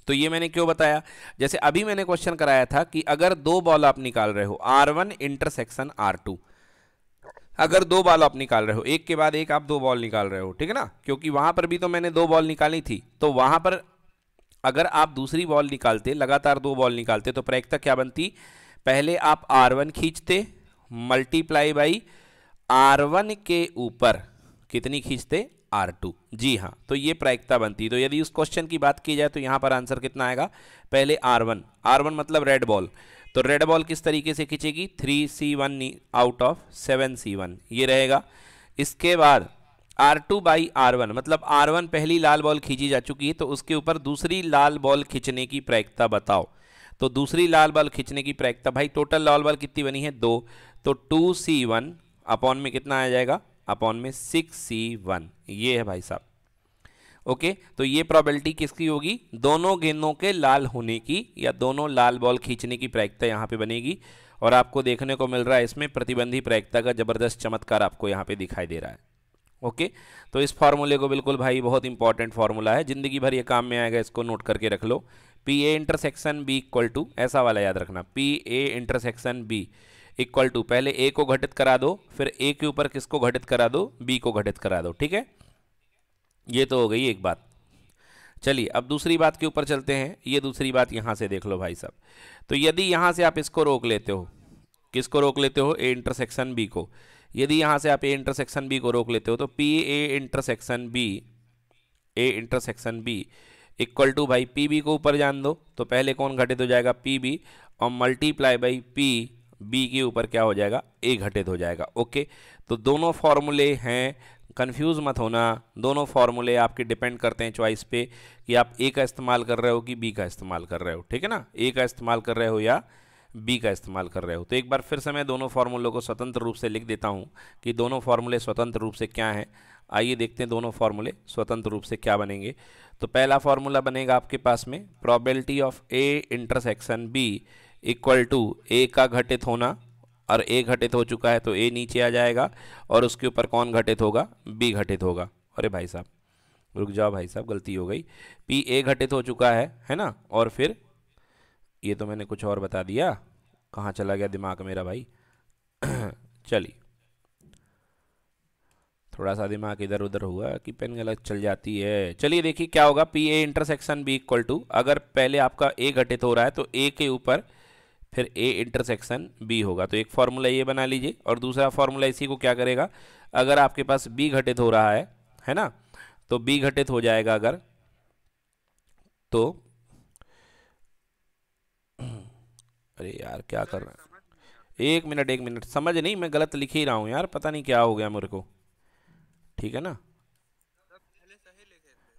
तो ये मैंने क्यों बताया जैसे अभी मैंने क्वेश्चन कराया था कि अगर दो बॉल आप निकाल रहे हो R one intersection R two अगर दो बॉल आप निकाल रहे हो एक के बाद एक आप दो बॉल निकाल रहे हो ठीक है ना क्योंकि वहां पर भी तो मैंने दो बॉल निकाली थी तो वहां पर अगर आप दूसरी बॉल निकालते लगातार दो बॉल निकालते तो प्रैक्ता क्या बनती पहले आप आर वन खींचते मल्टीप्लाई बाई आर वन के ऊपर कितनी खींचते आर टू जी हाँ तो ये प्रायिकता बनती है तो यदि उस क्वेश्चन की बात की जाए तो यहाँ पर आंसर कितना आएगा पहले आर वन आर वन मतलब रेड बॉल तो रेड बॉल किस तरीके से खींचेगी three C one out of seven C one ये रहेगा इसके बाद R two by R one मतलब आर वन पहली लाल बॉल खींची जा चुकी है तो उसके ऊपर दूसरी लाल बॉल खींचने की प्रैक्ता बताओ तो दूसरी लाल बॉल खींचने की प्रयक्ता भाई टोटल लाल बॉल कितनी बनी है दो तो टू सी वन अपॉन में कितना आ जाएगा अपॉन में सिक्स सी वन ये है भाई साहब ओके तो ये प्रॉबिलिटी किसकी होगी दोनों गेंदों के लाल होने की या दोनों लाल बॉल खींचने की प्रायिकता यहाँ पे बनेगी और आपको देखने को मिल रहा है इसमें प्रतिबंधी प्रायिकता का ज़बरदस्त चमत्कार आपको यहाँ पे दिखाई दे रहा है ओके तो इस फार्मूले को बिल्कुल भाई बहुत इंपॉर्टेंट फार्मूला है ज़िंदगी भर ये काम में आएगा इसको नोट करके रख लो P A intersection B equal to ऐसा वाला याद रखना P A intersection B equal to पहले ए को घटित करा दो फिर ए के ऊपर किसको घटित करा दो बी को घटित करा दो ठीक है ये तो हो गई एक बात चलिए अब दूसरी बात के ऊपर चलते हैं ये दूसरी बात यहाँ से देख लो भाई साहब तो यदि यहाँ से आप इसको रोक लेते हो किसको रोक लेते हो ए इंटरसेक्शन बी को यदि यहाँ से आप ए इंटरसेक्शन बी को रोक लेते हो तो P A intersection B A intersection B equal to भाई पी बी को ऊपर जान दो तो पहले कौन घटित हो जाएगा पी बी और मल्टीप्लाई बाई पी बी के ऊपर क्या हो जाएगा ए घटित हो जाएगा ओके तो दोनों फॉर्मूले हैं कन्फ्यूज़ मत होना दोनों फार्मूले आपके डिपेंड करते हैं चॉइस पे कि आप ए का इस्तेमाल कर रहे हो कि बी का इस्तेमाल कर रहे हो ठीक है ना ए का इस्तेमाल कर रहे हो या बी का इस्तेमाल कर रहे हो तो एक बार फिर से मैं दोनों फार्मूलों को स्वतंत्र रूप से लिख देता हूँ कि दोनों फार्मूले स्वतंत्र रूप से क्या हैं आइए देखते हैं दोनों फार्मूले स्वतंत्र रूप से क्या बनेंगे तो पहला फार्मूला बनेगा आपके पास में probability of A intersection B equal to A का घटित होना और ए घटित हो चुका है तो ए नीचे आ जाएगा और उसके ऊपर कौन घटित होगा बी घटित होगा अरे भाई साहब रुक जाओ भाई साहब गलती हो गई पी ए घटित हो चुका है है ना और फिर ये तो मैंने कुछ और बता दिया कहाँ चला गया दिमाग मेरा भाई चलिए थोड़ा सा दिमाग इधर उधर हुआ कि पेन गलत चल जाती है चलिए देखिए क्या होगा P A intersection B equal to अगर पहले आपका ए घटित हो रहा है तो ए के ऊपर फिर ए इंटरसेक्शन बी होगा तो एक फार्मूला ये बना लीजिए और दूसरा फार्मूला इसी को क्या करेगा अगर आपके पास बी घटित हो रहा है है ना तो बी घटित हो जाएगा अगर तो अरे यार क्या कर रहा है एक मिनट एक मिनट समझ नहीं मैं गलत लिख ही रहा हूँ यार पता नहीं क्या हो गया मेरे को ठीक है ना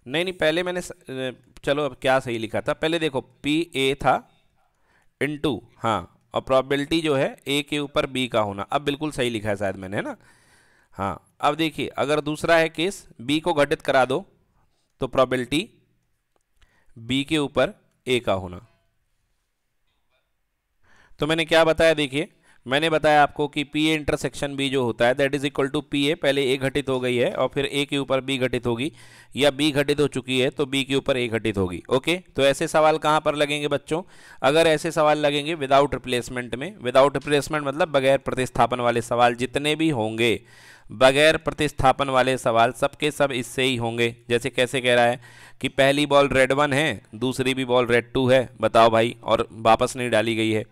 नहीं नहीं पहले मैंने चलो अब क्या सही लिखा था पहले देखो पी ए था टू हाँ और प्रॉबिलिटी जो है ए के ऊपर बी का होना अब बिल्कुल सही लिखा है शायद मैंने है ना हाँ अब देखिए अगर दूसरा है केस बी को घटित करा दो तो प्रॉबिलिटी बी के ऊपर ए का होना तो मैंने क्या बताया देखिए मैंने बताया आपको कि पी ए इंटरसेक्शन बी जो होता है that is equal to P A पहले ए घटित हो गई है और फिर ए के ऊपर बी घटित होगी या बी घटित हो चुकी है तो बी के ऊपर ए घटित होगी ओके तो ऐसे सवाल कहाँ पर लगेंगे बच्चों अगर ऐसे सवाल लगेंगे विदाउट रिप्लेसमेंट में विदाउट रिप्लेसमेंट मतलब बगैर प्रतिस्थापन वाले सवाल जितने भी होंगे बगैर प्रतिस्थापन वाले सवाल सबके सब इससे ही होंगे जैसे कैसे कह रहा है कि पहली बॉल रेड वन है दूसरी भी बॉल रेड टू है बताओ भाई और वापस नहीं डाली गई है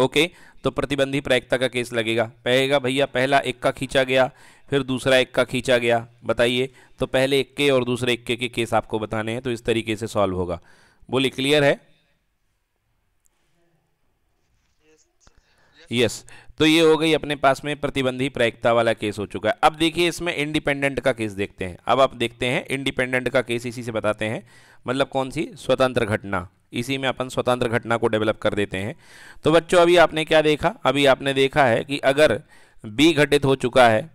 ओके तो प्रतिबंधी प्रायिकता का केस लगेगा पहेगा भैया पहला एक का खींचा गया फिर दूसरा एक का खींचा गया बताइए तो पहले एक के और दूसरे इक्के के केस आपको बताने हैं तो इस तरीके से सॉल्व होगा बोली क्लियर है यस yes. तो ये हो गई अपने पास में प्रतिबंधी प्रायिकता वाला केस हो चुका है अब देखिए इसमें इंडिपेंडेंट का केस देखते हैं अब आप देखते हैं इंडिपेंडेंट का केस इसी से बताते हैं मतलब कौन सी स्वतंत्र घटना इसी में अपन स्वतंत्र घटना को डेवलप कर देते हैं तो बच्चों अभी आपने क्या देखा अभी आपने देखा है कि अगर बी घटित हो चुका है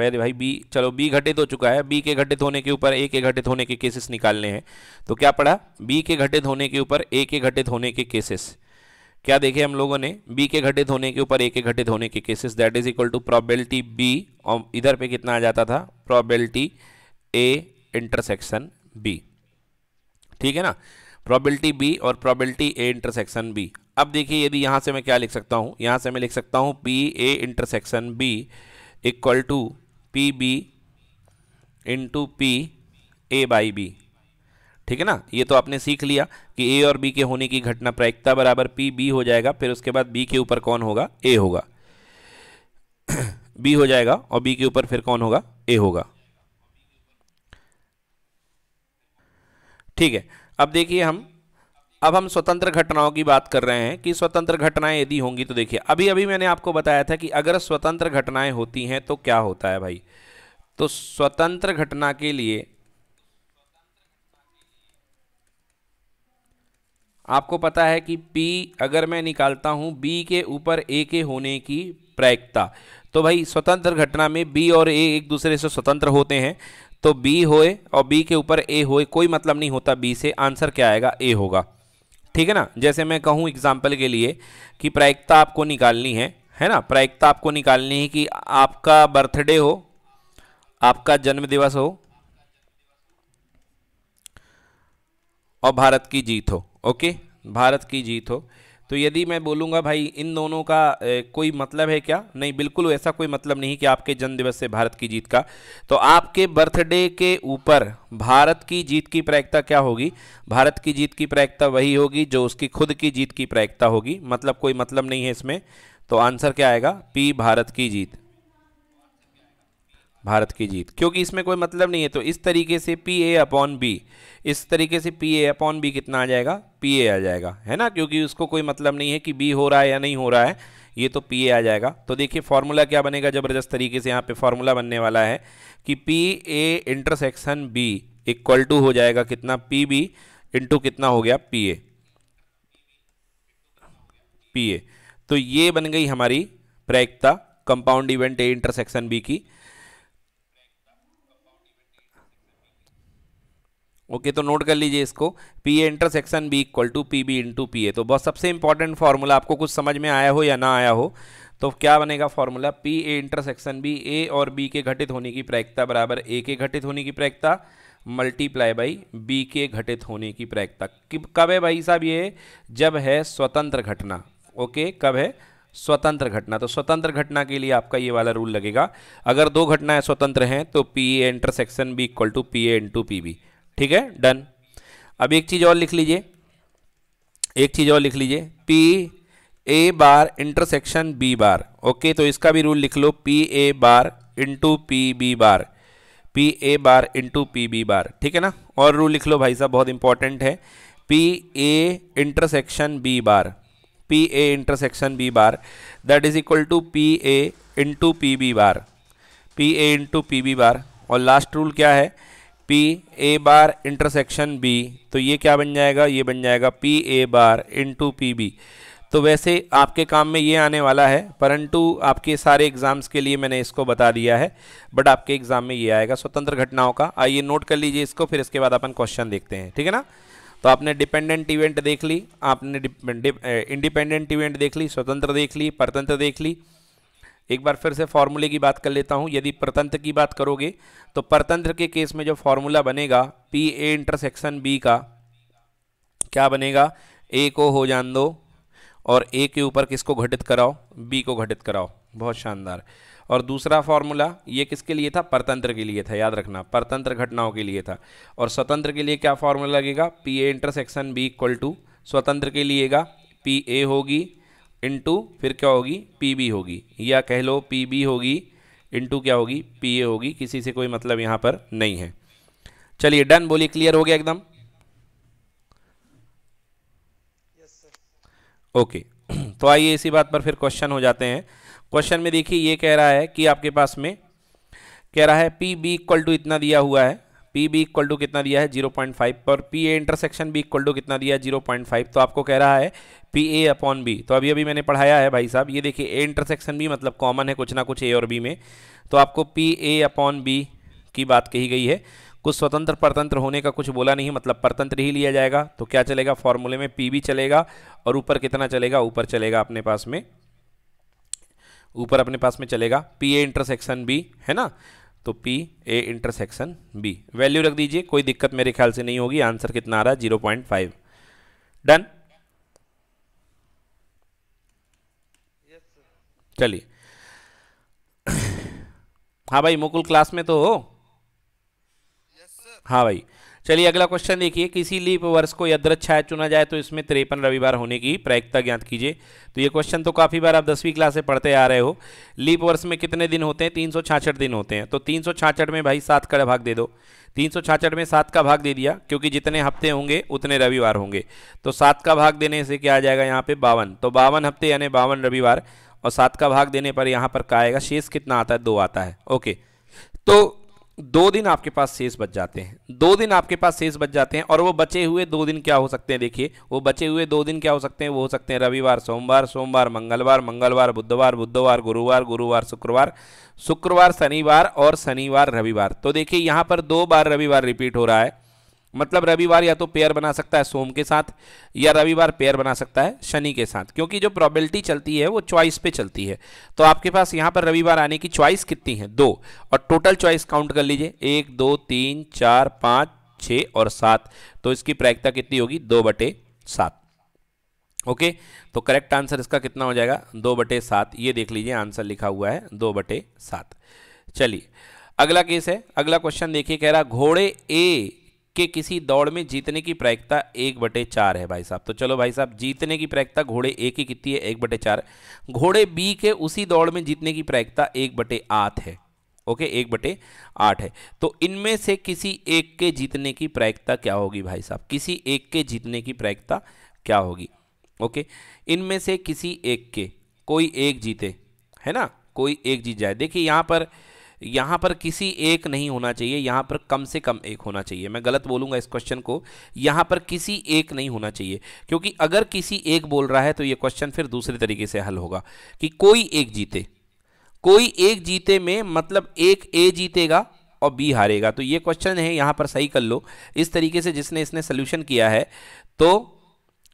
मेरे भाई बी चलो बी घटित हो चुका है बी के घटित होने के ऊपर ए के घटित होने के केसेस निकालने हैं तो क्या पढ़ा बी के घटित होने के ऊपर ए के घटित होने के केसेस क्या देखे हम लोगों ने बी के घटित होने के ऊपर ए के घटित होने के cases that is equal to probability B और इधर पे कितना आ जाता था प्रोबेबिलिटी ए इंटरसेक्शन बी ठीक है ना प्रोबेबिलिटी बी और प्रॉबिलिटी ए इंटरसेक्शन बी अब देखिए यदि यहाँ से मैं क्या लिख सकता हूँ यहाँ से मैं लिख सकता हूँ P A intersection B equal to P B into P A by B ठीक है ना ये तो आपने सीख लिया कि ए और बी के होने की घटना प्रायिकता बराबर पी बी हो जाएगा फिर उसके बाद बी के ऊपर कौन होगा ए होगा बी हो जाएगा और बी के ऊपर फिर कौन होगा ए होगा ठीक है अब देखिए हम अब हम स्वतंत्र घटनाओं की बात कर रहे हैं कि स्वतंत्र घटनाएं यदि होंगी तो देखिए अभी अभी मैंने आपको बताया था कि अगर स्वतंत्र घटनाएं होती हैं तो क्या होता है भाई तो स्वतंत्र घटना के लिए आपको पता है कि P अगर मैं निकालता हूँ B के ऊपर A के होने की प्रायिकता तो भाई स्वतंत्र घटना में B और A एक दूसरे से स्वतंत्र होते हैं तो B होए और B के ऊपर A होए कोई मतलब नहीं होता B से आंसर क्या आएगा A होगा ठीक है ना जैसे मैं कहूँ एग्जाम्पल के लिए कि प्रायिकता आपको निकालनी है है ना प्रायिकता आपको निकालनी है कि आपका बर्थडे हो आपका जन्मदिवस हो और भारत की जीत हो ओके भारत की जीत हो तो यदि मैं बोलूँगा भाई इन दोनों का कोई मतलब है क्या नहीं बिल्कुल ऐसा कोई मतलब नहीं कि आपके जन्मदिवस से भारत की जीत का तो आपके बर्थडे के ऊपर भारत की जीत की प्रायिकता क्या होगी भारत की जीत की प्रायिकता वही होगी जो उसकी खुद की जीत की प्रायिकता होगी मतलब कोई मतलब नहीं है इसमें तो आंसर क्या आएगा पी भारत की जीत भारत की जीत क्योंकि इसमें कोई मतलब नहीं है तो इस तरीके से पी ए अपॉन बी इस तरीके से पी ए अपॉन बी कितना आ जाएगा पी ए आ जाएगा है ना क्योंकि उसको कोई मतलब नहीं है कि बी हो रहा है या नहीं हो रहा है ये तो पी ए आ जाएगा तो देखिए फार्मूला क्या बनेगा ज़बरदस्त तरीके से यहाँ पे फार्मूला बनने वाला है कि P A intersection B equal to हो जाएगा कितना पी बी इंटू कितना हो गया पी ए पी ए तो ये बन गई हमारी प्रायिकता compound event A intersection B की ओके तो नोट कर लीजिए इसको P A intersection B equal to P B into P A तो बहुत सबसे इंपॉर्टेंट फार्मूला आपको कुछ समझ में आया हो या ना आया हो तो क्या बनेगा formula P A intersection B A और बी के घटित होने की प्रायिकता बराबर ए के घटित होने की प्रायिकता मल्टीप्लाई बाई बी के घटित होने की प्रायिकता कब है भाई साहब ये जब है स्वतंत्र घटना ओके कब है स्वतंत्र घटना तो स्वतंत्र घटना के लिए आपका ये वाला रूल लगेगा अगर दो घटनाएं स्वतंत्र हैं तो P A intersection B equal to P A into P B ठीक है डन अब एक चीज़ और लिख लीजिए एक चीज़ और लिख लीजिए P A bar intersection B bar okay तो इसका भी रूल लिख लो P A bar into P B bar P A bar into P B bar ठीक है ना और रूल लिख लो भाई साहब बहुत इंपॉर्टेंट है P A intersection B bar P A intersection B bar that is equal to P A into P B bar P A into P B bar और लास्ट रूल क्या है P A bar intersection B तो ये क्या बन जाएगा ये बन जाएगा P A bar into P B तो वैसे आपके काम में ये आने वाला है परंतु आपके सारे एग्ज़ाम्स के लिए मैंने इसको बता दिया है बट आपके एग्ज़ाम में ये आएगा स्वतंत्र घटनाओं का आइए नोट कर लीजिए इसको फिर इसके बाद अपन क्वेश्चन देखते हैं ठीक है ना तो आपने डिपेंडेंट इवेंट देख ली आपने इंडिपेंडेंट इवेंट देख ली स्वतंत्र देख ली परतंत्र देख ली एक बार फिर से फॉर्मूले की बात कर लेता हूँ यदि परतंत्र की बात करोगे तो परतंत्र के केस में जो फॉर्मूला बनेगा पी ए इंटरसेक्शन बी का क्या बनेगा ए को हो जान दो और ए के ऊपर किसको घटित कराओ बी को घटित कराओ बहुत शानदार और दूसरा फॉर्मूला ये किसके लिए था परतंत्र के लिए था याद रखना परतंत्र घटनाओं के लिए था और स्वतंत्र के लिए क्या फॉर्मूला लगेगा P A intersection B equal to स्वतंत्र के लिएगा पी ए होगी इंटू फिर क्या होगी पी होगी या कह लो पी होगी इंटू क्या होगी पी होगी किसी से कोई मतलब यहाँ पर नहीं है चलिए डन बोलिए क्लियर हो गया एकदम ओके okay. तो आइए इसी बात पर फिर क्वेश्चन हो जाते हैं क्वेश्चन में देखिए ये कह रहा है कि आपके पास में कह रहा है पी बी इक्वल टू इतना दिया हुआ है पी बी इक्वल टू कितना दिया है 0.5 पर P A intersection B equal to कितना दिया है 0.5 तो आपको कह रहा है पी ए अपॉन बी तो अभी अभी मैंने पढ़ाया है भाई साहब ये देखिए ए इंटरसेक्शन बी मतलब कॉमन है कुछ ना कुछ ए और बी में तो आपको पी ए अपॉन बी की बात कही गई है कुछ स्वतंत्र परतंत्र होने का कुछ बोला नहीं मतलब परतंत्र ही लिया जाएगा तो क्या चलेगा फॉर्मूले में पी बी चलेगा और ऊपर कितना चलेगा ऊपर चलेगा अपने पास में ऊपर अपने पास में चलेगा पी ए इंटरसेक्शन बी है ना तो P A intersection B value रख दीजिए कोई दिक्कत मेरे ख्याल से नहीं होगी आंसर कितना आ रहा जीरो पॉइंट फाइव डन चलिए हाँ भाई मुकुल क्लास में तो हो yes, हाँ भाई चलिए अगला क्वेश्चन देखिए किसी लीप वर्ष को छाया चुना जाए तो इसमें त्रेपन रविवार होने की प्रायिकता ज्ञात कीजिए तो ये क्वेश्चन तो काफ़ी बार आप दसवीं क्लास से पढ़ते आ रहे हो लीप वर्ष में कितने दिन होते हैं तीन दिन होते हैं तो तीन में भाई सात का भाग दे दो तीन में सात का भाग दे दिया क्योंकि जितने हफ्ते होंगे उतने रविवार होंगे तो सात का भाग देने से क्या आ जाएगा यहाँ पे बावन तो बावन हफ्ते यानी बावन रविवार और सात का भाग देने पर यहाँ पर क्या आएगा शेष कितना आता है दो आता है ओके तो दो दिन आपके पास शेष बच जाते हैं दो दिन आपके पास शेष बच जाते हैं और वो बचे हुए दो दिन क्या हो सकते हैं देखिए वो बचे हुए दो दिन क्या हो सकते हैं वो हो सकते हैं रविवार सोमवार सोमवार मंगलवार मंगलवार बुधवार बुधवार गुरुवार गुरुवार शुक्रवार शुक्रवार शनिवार और शनिवार रविवार तो देखिए यहाँ पर दो बार रविवार रिपीट हो रहा है मतलब रविवार या तो पेयर बना सकता है सोम के साथ या रविवार पेयर बना सकता है शनि के साथ क्योंकि जो प्रॉबिलिटी चलती है वो चॉइस पे चलती है तो आपके पास यहाँ पर रविवार आने की चॉइस कितनी है दो और टोटल चॉइस काउंट कर लीजिए एक दो तीन चार पाँच छः और सात तो इसकी प्रायिकता कितनी होगी दो बटे सात ओके तो करेक्ट आंसर इसका कितना हो जाएगा दो बटे सात ये देख लीजिए आंसर लिखा हुआ है दो बटे सात चलिए अगला केस है अगला क्वेश्चन देखिए कह रहा घोड़े ए के किसी दौड़ में जीतने की प्रायिकता एक बटे चार है भाई साहब तो चलो भाई साहब जीतने की प्रायिकता घोड़े ए की कितनी है एक बटे चार घोड़े बी के उसी दौड़ में जीतने की प्रायिकता एक बटे आठ है ओके एक बटे आठ है तो इनमें से किसी एक के जीतने की प्रायिकता क्या होगी भाई साहब किसी एक के जीतने की प्रायिकता क्या होगी ओके इनमें से किसी एक के कोई एक जीते है ना कोई एक जीत जाए देखिए यहाँ पर यहाँ पर किसी एक नहीं होना चाहिए यहाँ पर कम से कम एक होना चाहिए मैं गलत बोलूँगा इस क्वेश्चन को यहाँ पर किसी एक नहीं होना चाहिए क्योंकि अगर किसी एक बोल रहा है तो ये क्वेश्चन फिर दूसरे तरीके से हल होगा कि कोई एक जीते कोई एक जीते में मतलब एक ए जीतेगा और बी हारेगा तो ये क्वेश्चन है यहाँ पर सही कर लो इस तरीके से जिसने इसने सोल्यूशन किया है तो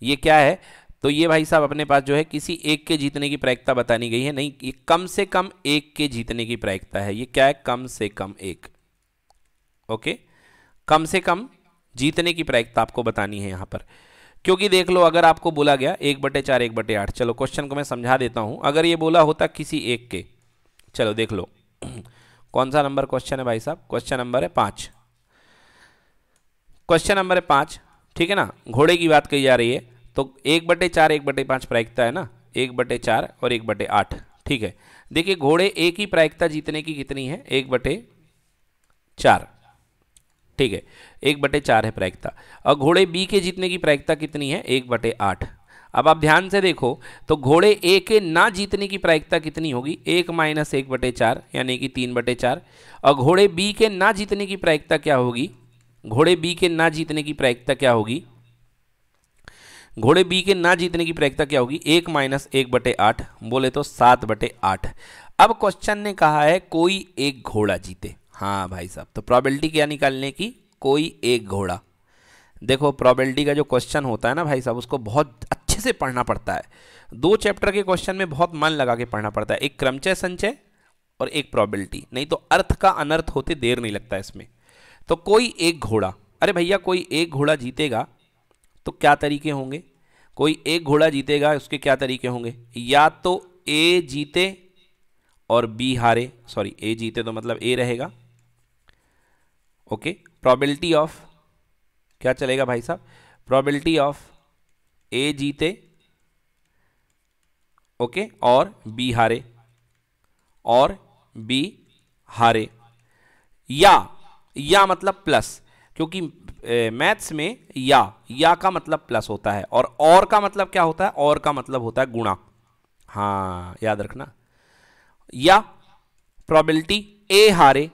ये क्या है तो ये भाई साहब अपने पास जो है किसी एक के जीतने की प्रायिकता बतानी गई है नहीं ये कम से कम एक के जीतने की प्रायिकता है ये क्या है कम से कम एक ओके कम से कम जीतने की प्रायिकता आपको बतानी है यहां पर क्योंकि देख लो अगर आपको बोला गया एक बटे चार एक बटे आठ चलो क्वेश्चन को मैं समझा देता हूं अगर ये बोला होता किसी एक के चलो देख लो कौन सा नंबर क्वेश्चन है भाई साहब क्वेश्चन नंबर है पांच क्वेश्चन नंबर है पांच ठीक है ना घोड़े की बात कही जा रही है तो एक बटे चार एक बटे पाँच प्रायिकता है ना एक बटे चार और एक बटे आठ ठीक है देखिए घोड़े एक ही प्रायिकता जीतने की कितनी है एक बटे चार ठीक है एक बटे चार है प्रायिकता और घोड़े बी के जीतने की प्रायिकता कितनी है एक बटे आठ अब आप ध्यान से देखो तो घोड़े ए के ना जीतने की प्रायिकता कितनी होगी एक माइनस एक बटे चार यानी कि तीन बटे चार और घोड़े बी के ना जीतने की प्रायिकता क्या होगी घोड़े बी के ना जीतने की प्रायिकता क्या होगी घोड़े बी के ना जीतने की प्रयोगता क्या होगी एक माइनस एक बटे आठ बोले तो सात बटे आठ अब क्वेश्चन ने कहा है कोई एक घोड़ा जीते हाँ भाई साहब तो प्रॉबिलिटी क्या निकालने की कोई एक घोड़ा देखो प्रॉबिलिटी का जो क्वेश्चन होता है ना भाई साहब उसको बहुत अच्छे से पढ़ना पड़ता है दो चैप्टर के क्वेश्चन में बहुत मन लगा के पढ़ना पड़ता है एक क्रमचय संचय और एक प्रॉबिलिटी नहीं तो अर्थ का अनर्थ होते देर नहीं लगता इसमें तो कोई एक घोड़ा अरे भैया कोई एक घोड़ा जीतेगा तो क्या तरीके होंगे कोई एक घोड़ा जीतेगा उसके क्या तरीके होंगे या तो ए जीते और बी हारे सॉरी ए जीते तो मतलब ए रहेगा ओके प्रॉबिलिटी ऑफ क्या चलेगा भाई साहब प्रॉबिलिटी ऑफ ए जीते ओके और बी हारे और बी हारे या या मतलब प्लस क्योंकि मैथ्स में या या का मतलब प्लस होता है और और का मतलब क्या होता है और का मतलब होता है गुणा हाँ याद रखना या प्रोबेबिलिटी ए हारे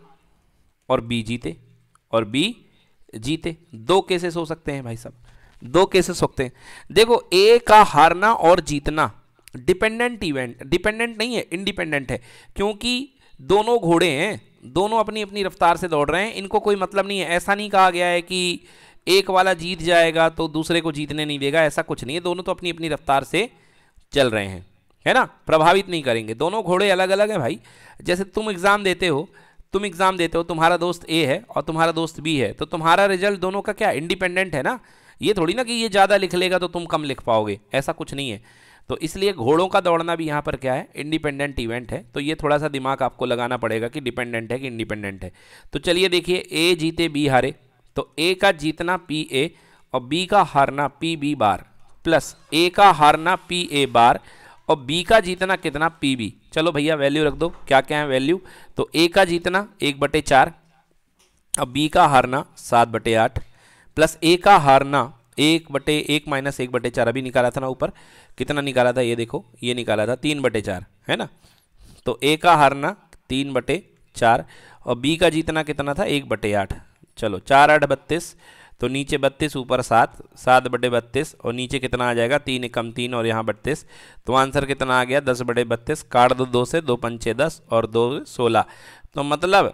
और बी जीते और बी जीते दो केसेस हो सकते हैं भाई साहब दो केसेस होते हैं देखो ए का हारना और जीतना डिपेंडेंट इवेंट डिपेंडेंट नहीं है इंडिपेंडेंट है क्योंकि दोनों घोड़े हैं दोनों अपनी अपनी रफ्तार से दौड़ रहे हैं इनको कोई मतलब नहीं है ऐसा नहीं कहा गया है कि एक वाला जीत जाएगा तो दूसरे को जीतने नहीं देगा ऐसा कुछ नहीं है दोनों तो अपनी अपनी रफ्तार से चल रहे हैं है ना प्रभावित नहीं करेंगे दोनों घोड़े अलग अलग हैं भाई जैसे तुम एग्ज़ाम देते हो तुम एग्ज़ाम देते हो तुम्हारा दोस्त ए है और तुम्हारा दोस्त बी है तो तुम्हारा रिजल्ट दोनों का क्या इंडिपेंडेंट है ना ये थोड़ी ना कि ये ज़्यादा लिख लेगा तो तुम कम लिख पाओगे ऐसा कुछ नहीं है तो इसलिए घोड़ों का दौड़ना भी यहाँ पर क्या है इंडिपेंडेंट इवेंट है तो ये थोड़ा सा दिमाग आपको लगाना पड़ेगा कि डिपेंडेंट है कि इंडिपेंडेंट है तो चलिए देखिए ए जीते बी हारे तो ए का जीतना पी ए और बी का हारना P B bar plus A का हारना पी ए बार और बी का जीतना कितना पी बी चलो भैया वैल्यू रख दो क्या क्या है वैल्यू तो ए का जीतना एक बटे चार और बी का हारना सात बटे आठ प्लस ए का हारना एक बटे एक माइनस एक बटे चार अभी निकाला था ना ऊपर कितना निकाला था ये देखो ये निकाला था तीन बटे चार है ना तो ए का हारना तीन बटे चार और बी का जीतना कितना था एक बटे आठ चलो चार आठ बत्तीस तो नीचे बत्तीस ऊपर सात सात बटे बत्तीस और नीचे कितना आ जाएगा तीन एकम तीन और यहाँ बत्तीस तो आंसर कितना आ गया दस बटे बत्तीस काट दो दो से दो पंचे दस और दो सोलह तो मतलब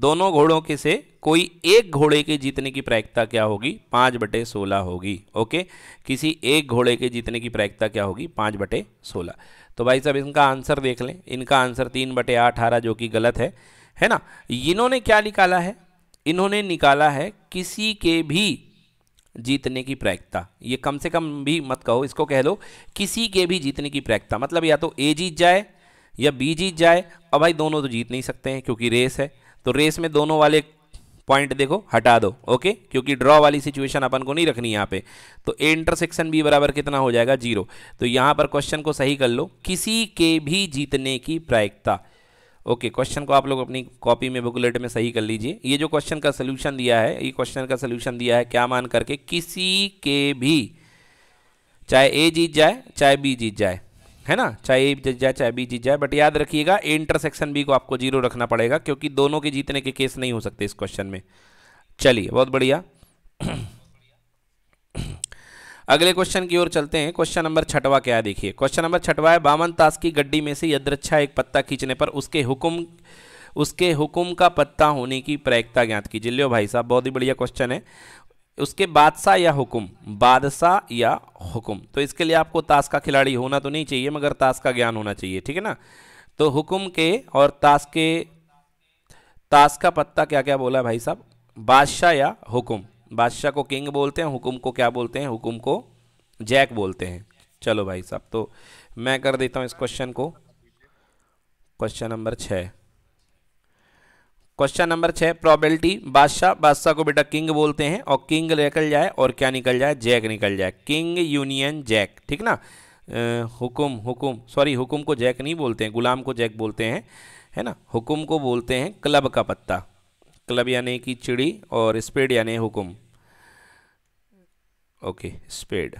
दोनों घोड़ों के से कोई एक घोड़े के जीतने की प्रायिकता क्या होगी पाँच बटे सोलह होगी ओके किसी एक घोड़े के जीतने की प्रायिकता क्या होगी पाँच बटे सोलह तो भाई साहब इनका आंसर देख लें इनका आंसर तीन बटे आठ आ रहा जो कि गलत है है ना इन्होंने क्या निकाला है इन्होंने निकाला है किसी के भी जीतने की प्रायिकता ये कम से कम भी मत कहो इसको कह लो किसी के भी जीतने की प्रायिकता मतलब या तो ए जीत जाए या बी जीत जाए और भाई दोनों तो जीत नहीं सकते हैं क्योंकि रेस है तो रेस में दोनों वाले पॉइंट देखो हटा दो ओके क्योंकि ड्रॉ वाली सिचुएशन अपन को नहीं रखनी यहाँ पे तो ए इंटरसेक्शन बी बराबर कितना हो जाएगा जीरो तो यहाँ पर क्वेश्चन को सही कर लो किसी के भी जीतने की प्रायिकता ओके okay, क्वेश्चन को आप लोग अपनी कॉपी में बुकलेट में सही कर लीजिए ये जो क्वेश्चन का सोल्यूशन दिया है ये क्वेश्चन का सोल्यूशन दिया है क्या मान करके किसी के भी चाहे ए जीत जाए चाहे बी जीत जाए है ना चाहे जीत जाए चाहे बी जीत जाए बट याद रखिएगा ए इंटरसेक्शन बी को आपको जीरो रखना पड़ेगा क्योंकि दोनों के जीतने के केस नहीं हो सकते इस क्वेश्चन में चलिए बहुत बढ़िया अगले क्वेश्चन की ओर चलते हैं क्वेश्चन नंबर छठवा क्या है देखिए क्वेश्चन नंबर छठवा है बावन तास की गड्डी में से यद्रच्छा एक पत्ता खींचने पर उसके हुक्म उसके हुक्म का पत्ता होने की प्रायिकता ज्ञात कीजिए लो भाई साहब बहुत ही बढ़िया क्वेश्चन है उसके बादशाह या हुक्म बादशाह या हुक्म तो इसके लिए आपको ताश का खिलाड़ी होना तो नहीं चाहिए मगर ताश का ज्ञान होना चाहिए ठीक है ना तो हुक्म के और ताश के ताश का पत्ता क्या क्या बोला भाई साहब बादशाह या हुक्म बादशाह को किंग बोलते हैं हुक्म को क्या बोलते हैं हुक्म को जैक बोलते हैं चलो भाई साहब तो मैं कर देता हूँ इस क्वेश्चन को क्वेश्चन नंबर छः क्वेश्चन नंबर छः प्रोबेबिलिटी बादशाह बादशाह को बेटा किंग बोलते हैं और किंग निकल जाए और क्या निकल जाए जैक निकल जाए किंग यूनियन जैक ठीक ना हुकुम हुकुम सॉरी हुकुम को जैक नहीं बोलते हैं गुलाम को जैक बोलते हैं है ना हुकुम को बोलते हैं क्लब का पत्ता क्लब यानी कि चिड़ी और स्पेड यानी हुकुम ओके स्पेड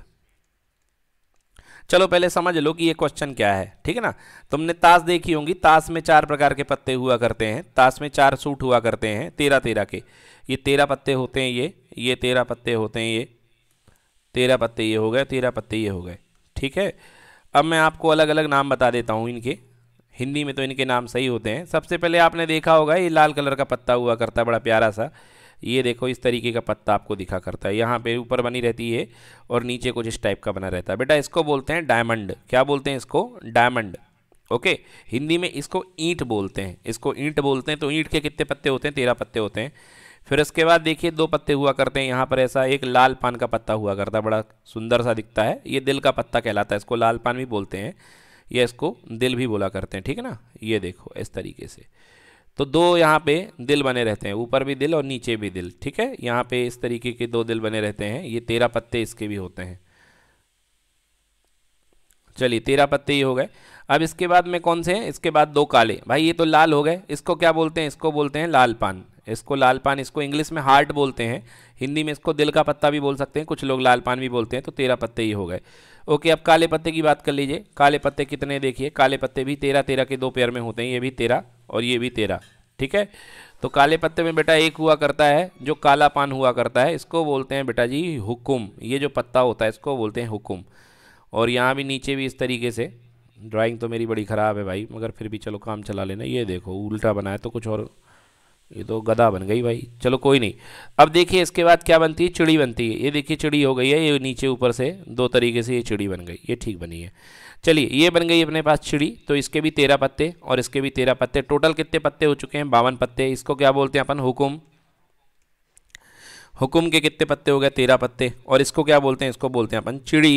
चलो पहले समझ लो कि ये क्वेश्चन क्या है ठीक है ना तुमने ताश देखी होंगी ताश में चार प्रकार के पत्ते हुआ करते हैं ताश में चार सूट हुआ करते हैं तेरह तेरह के ये तेरह पत्ते होते हैं ये ये तेरह पत्ते होते हैं ये तेरह पत्ते ये हो गए तेरह पत्ते ये हो गए ठीक है अब मैं आपको अलग अलग नाम बता देता हूँ इनके हिंदी में तो इनके नाम सही होते हैं सबसे पहले आपने देखा होगा ये लाल कलर का पत्ता हुआ करता बड़ा प्यारा सा ये देखो इस तरीके का पत्ता आपको दिखा करता है यहाँ पे ऊपर बनी रहती है और नीचे कुछ इस टाइप का बना रहता है बेटा इसको बोलते हैं डायमंड क्या बोलते हैं इसको डायमंड ओके हिंदी में इसको ईंट बोलते हैं इसको ईंट बोलते हैं तो ईंट के कितने पत्ते होते हैं तेरह पत्ते होते हैं फिर उसके बाद देखिए दो पत्ते हुआ करते हैं यहाँ पर ऐसा एक लाल पान का पत्ता हुआ करता है बड़ा सुंदर सा दिखता है ये दिल का पत्ता कहलाता है इसको लाल पान भी बोलते हैं या इसको दिल भी बोला करते हैं ठीक है ना ये देखो इस तरीके से तो दो यहाँ पे दिल बने रहते हैं ऊपर भी दिल और नीचे भी दिल ठीक है यहाँ पे इस तरीके के दो दिल बने रहते हैं ये तेरह पत्ते इसके भी होते हैं चलिए तेरह पत्ते ही हो गए अब इसके बाद में कौन से हैं इसके बाद दो काले भाई ये तो लाल हो गए इसको क्या बोलते हैं इसको बोलते हैं लाल पान इसको लाल पान इसको इंग्लिश में हार्ट बोलते हैं हिंदी में इसको दिल का पत्ता भी बोल सकते हैं कुछ लोग लाल पान भी बोलते हैं तो तेरह पत्ते ये हो गए ओके अब काले पत्ते की बात कर लीजिए काले पत्ते कितने देखिए काले पत्ते भी तेरह तेरह के दो पेयर में होते हैं ये भी तेरह और ये भी तेरह ठीक है तो काले पत्ते में बेटा एक हुआ करता है जो काला पान हुआ करता है इसको बोलते हैं बेटा जी हुकुम ये जो पत्ता होता है इसको बोलते हैं हुकुम और यहाँ भी नीचे भी इस तरीके से ड्राइंग तो मेरी बड़ी ख़राब है भाई मगर फिर भी चलो काम चला लेना ये देखो उल्टा बनाया तो कुछ और ये तो गधा बन गई भाई चलो कोई नहीं अब देखिए इसके बाद क्या बनती है चिड़ी बनती है ये देखिए चिड़ी हो गई है ये नीचे ऊपर से दो तरीके से ये चिड़ी बन गई ये ठीक बनी है चलिए ये बन गई अपने पास चिड़ी तो इसके भी तेरह पत्ते और इसके भी तेरह पत्ते टोटल कितने पत्ते हो चुके हैं बावन पत्ते इसको क्या बोलते हैं अपन हुकुम हुकुम के कितने पत्ते हो गए तेरह पत्ते और इसको क्या बोलते हैं इसको बोलते हैं अपन चिड़ी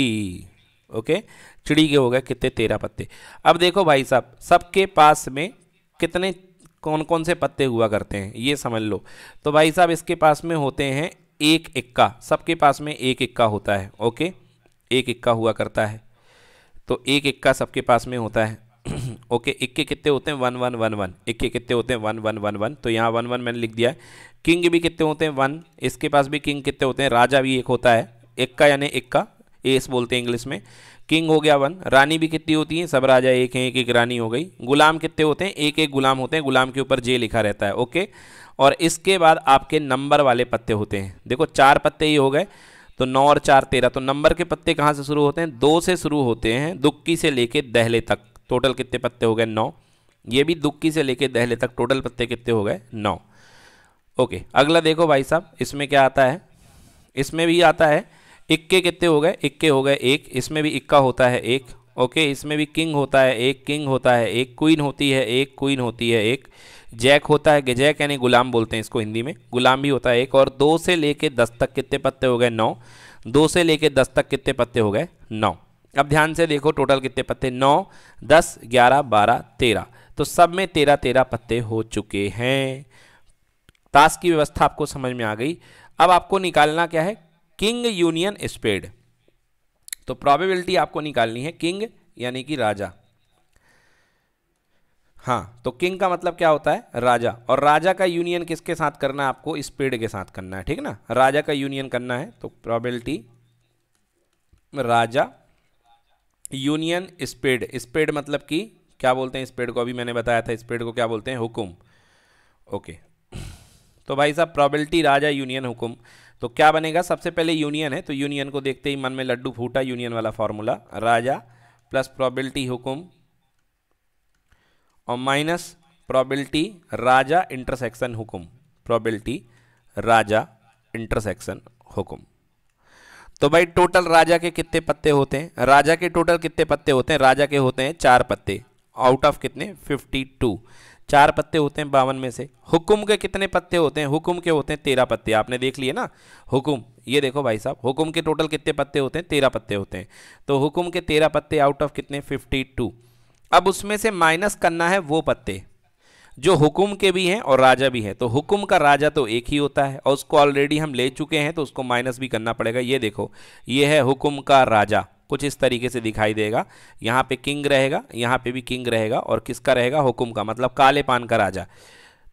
ओके चिड़ी के हो गए कितने तेरह पत्ते अब देखो भाई साहब सबके पास में कितने कौन कौन से पत्ते हुआ करते हैं ये समझ लो तो भाई साहब इसके पास में होते हैं एक इक्का सबके पास में एक इक्का होता है ओके एक इक्का हुआ करता है तो एक इक्का सबके पास में होता है ओके इक्के कितने होते हैं वन वन वन वन इक्के कितने होते हैं वन वन वन वन तो यहाँ वन वन मैंने लिख दिया है किंग भी कितने होते हैं वन इसके पास भी किंग कितने होते हैं राजा भी एक होता है इक्का यानी इक्का एस बोलते हैं इंग्लिश में किंग हो गया वन रानी भी कितनी होती है सब राजा एक हैं एक एक रानी हो गई गुलाम कितने होते हैं एक एक गुलाम होते हैं गुलाम के ऊपर जे लिखा रहता है ओके और इसके बाद आपके नंबर वाले पत्ते होते हैं देखो चार पत्ते ही हो गए तो नौ और चार तेरह तो नंबर के पत्ते कहाँ से शुरू होते हैं दो से शुरू होते हैं दुक्की से लेके दहले तक टोटल कितने पत्ते हो गए नौ ये भी दुक्की से लेके दहले तक टोटल पत्ते कितने हो गए नौ ओके अगला देखो भाई साहब इसमें क्या आता है इसमें भी आता है इक्के कितने हो गए इक्के हो गए एक इसमें भी इक्का होता है एक ओके इसमें भी किंग होता है एक किंग होता है एक क्वीन होती है एक क्वीन होती है एक जैक होता है जैक यानी गुलाम बोलते हैं इसको हिंदी में गुलाम भी होता है एक और दो से लेके दस तक कितने पत्ते हो गए नौ दो से लेके दस तक कितने पत्ते हो गए नौ अब ध्यान से देखो टोटल कितने पत्ते नौ दस ग्यारह बारह तेरह तो सब में तेरह तेरह पत्ते हो चुके हैं ताश की व्यवस्था आपको समझ में आ गई अब आपको निकालना क्या है किंग यूनियन स्पेड तो प्रोबेबिलिटी आपको निकालनी है किंग यानी कि राजा हाँ तो किंग का मतलब क्या होता है राजा और राजा का यूनियन किसके साथ करना है आपको स्पेड के साथ करना है ठीक ना राजा का यूनियन करना है तो प्रोबेबिलिटी राजा यूनियन स्पेड स्पेड मतलब कि क्या बोलते हैं स्पेड को अभी मैंने बताया था स्पेड को क्या बोलते हैं हुकुम ओके तो भाई साहब प्रॉबिलिटी राजा यूनियन हुकुम तो क्या बनेगा सबसे पहले यूनियन है तो यूनियन को देखते ही मन में लड्डू फूटा यूनियन वाला फॉर्मूला राजा प्लस प्रॉबिलिटी हुकुम और माइनस प्रॉबिलिटी राजा इंटरसेक्शन हुकुम प्रॉबिलिटी राजा इंटरसेक्शन हुकुम तो भाई टोटल राजा के कितने पत्ते होते हैं राजा के टोटल कितने पत्ते होते हैं राजा के होते हैं चार पत्ते आउट ऑफ कितने 52 चार पत्ते होते हैं बावन में से हुकुम के कितने पत्ते होते हैं हुकुम के होते हैं तेरह पत्ते आपने देख लिए ना हुकुम ये देखो भाई साहब हुकुम के टोटल कितने पत्ते होते हैं तेरह पत्ते होते हैं तो हुकुम के तेरह पत्ते आउट ऑफ कितने फिफ्टी टू अब उसमें से माइनस करना है वो पत्ते जो हुकुम के भी हैं और राजा भी हैं तो हुकुम का राजा तो एक ही होता है और उसको ऑलरेडी हम ले चुके हैं तो उसको माइनस भी करना पड़ेगा ये देखो ये है हुकुम का राजा कुछ इस तरीके से दिखाई देगा यहाँ पे किंग रहेगा यहाँ पे भी किंग रहेगा और किसका रहेगा हुकुम का मतलब काले पान का राजा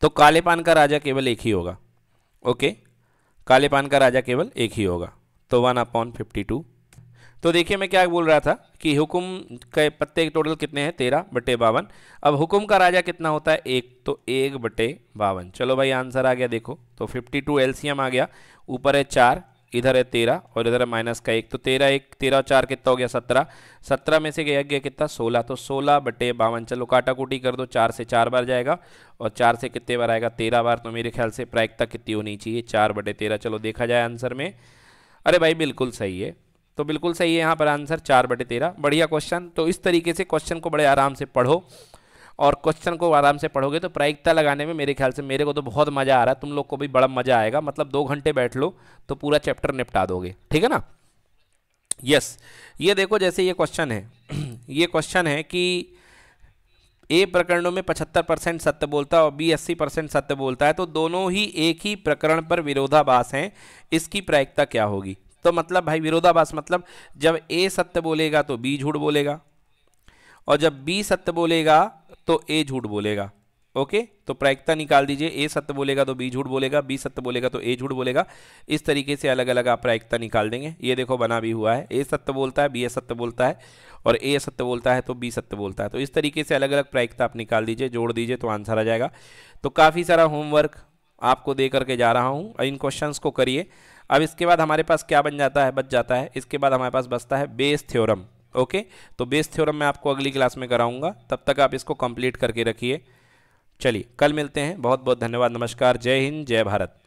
तो काले पान का राजा केवल एक ही होगा ओके काले पान का राजा केवल एक ही होगा तो वन अपॉन फिफ्टी टू तो देखिए मैं क्या बोल रहा था कि हुकुम के पत्ते टोटल कितने हैं तेरह बटे बावन अब हुकुम का राजा कितना होता है एक तो एक बटे बावन चलो भाई आंसर आ गया देखो तो फिफ्टी टू एल्सियम आ गया ऊपर है चार इधर है तेरह और इधर है माइनस का एक तो तेरह एक तेरह चार कितना हो गया सत्रह सत्रह में से गया गया कितना सोलह तो सोलह बटे बावन चलो काटा कूटी कर दो चार से चार बार जाएगा और चार से कितने बार आएगा तेरह बार तो मेरे ख्याल से प्रायिकता कितनी होनी चाहिए चार बटे तेरह चलो देखा जाए आंसर में अरे भाई बिल्कुल सही है तो बिल्कुल सही है यहाँ पर आंसर चार बटे तेरह बढ़िया क्वेश्चन तो इस तरीके से क्वेश्चन को बड़े आराम से पढ़ो और क्वेश्चन को आराम से पढ़ोगे तो प्रायिकता लगाने में मेरे ख्याल से मेरे को तो बहुत मज़ा आ रहा है तुम लोग को भी बड़ा मज़ा आएगा मतलब दो घंटे बैठ लो तो पूरा चैप्टर निपटा दोगे ठीक है ना यस yes. ये देखो जैसे ये क्वेश्चन है ये क्वेश्चन है कि ए प्रकरणों में 75 परसेंट सत्य बोलता है और बी अस्सी परसेंट सत्य बोलता है तो दोनों ही एक ही प्रकरण पर विरोधाभास हैं इसकी प्रायिकता क्या होगी तो मतलब भाई विरोधाभास मतलब जब ए सत्य बोलेगा तो बी झूठ बोलेगा और जब बी सत्य बोलेगा तो ए झूठ बोलेगा ओके तो प्रायिकता निकाल दीजिए ए सत्य बोलेगा तो बी झूठ बोलेगा बी सत्य बोलेगा तो ए झूठ बोलेगा इस तरीके से अलग अलग आप प्रायिकता निकाल देंगे ये देखो बना भी हुआ है ए सत्य बोलता है बी असत्य बोलता है और ए सत्य बोलता है तो बी सत्य बोलता है तो इस तरीके से अलग अलग प्रायिकता आप निकाल दीजिए जोड़ दीजिए तो आंसर आ जाएगा तो काफ़ी सारा होमवर्क आपको दे करके जा रहा हूँ इन क्वेश्चन को करिए अब इसके बाद हमारे पास क्या बन जाता है बच जाता है इसके बाद हमारे पास बचता है बेस थ्योरम ओके तो बेस थ्योरम मैं आपको अगली क्लास में कराऊंगा तब तक आप इसको कंप्लीट करके रखिए चलिए कल मिलते हैं बहुत बहुत धन्यवाद नमस्कार जय हिंद जय भारत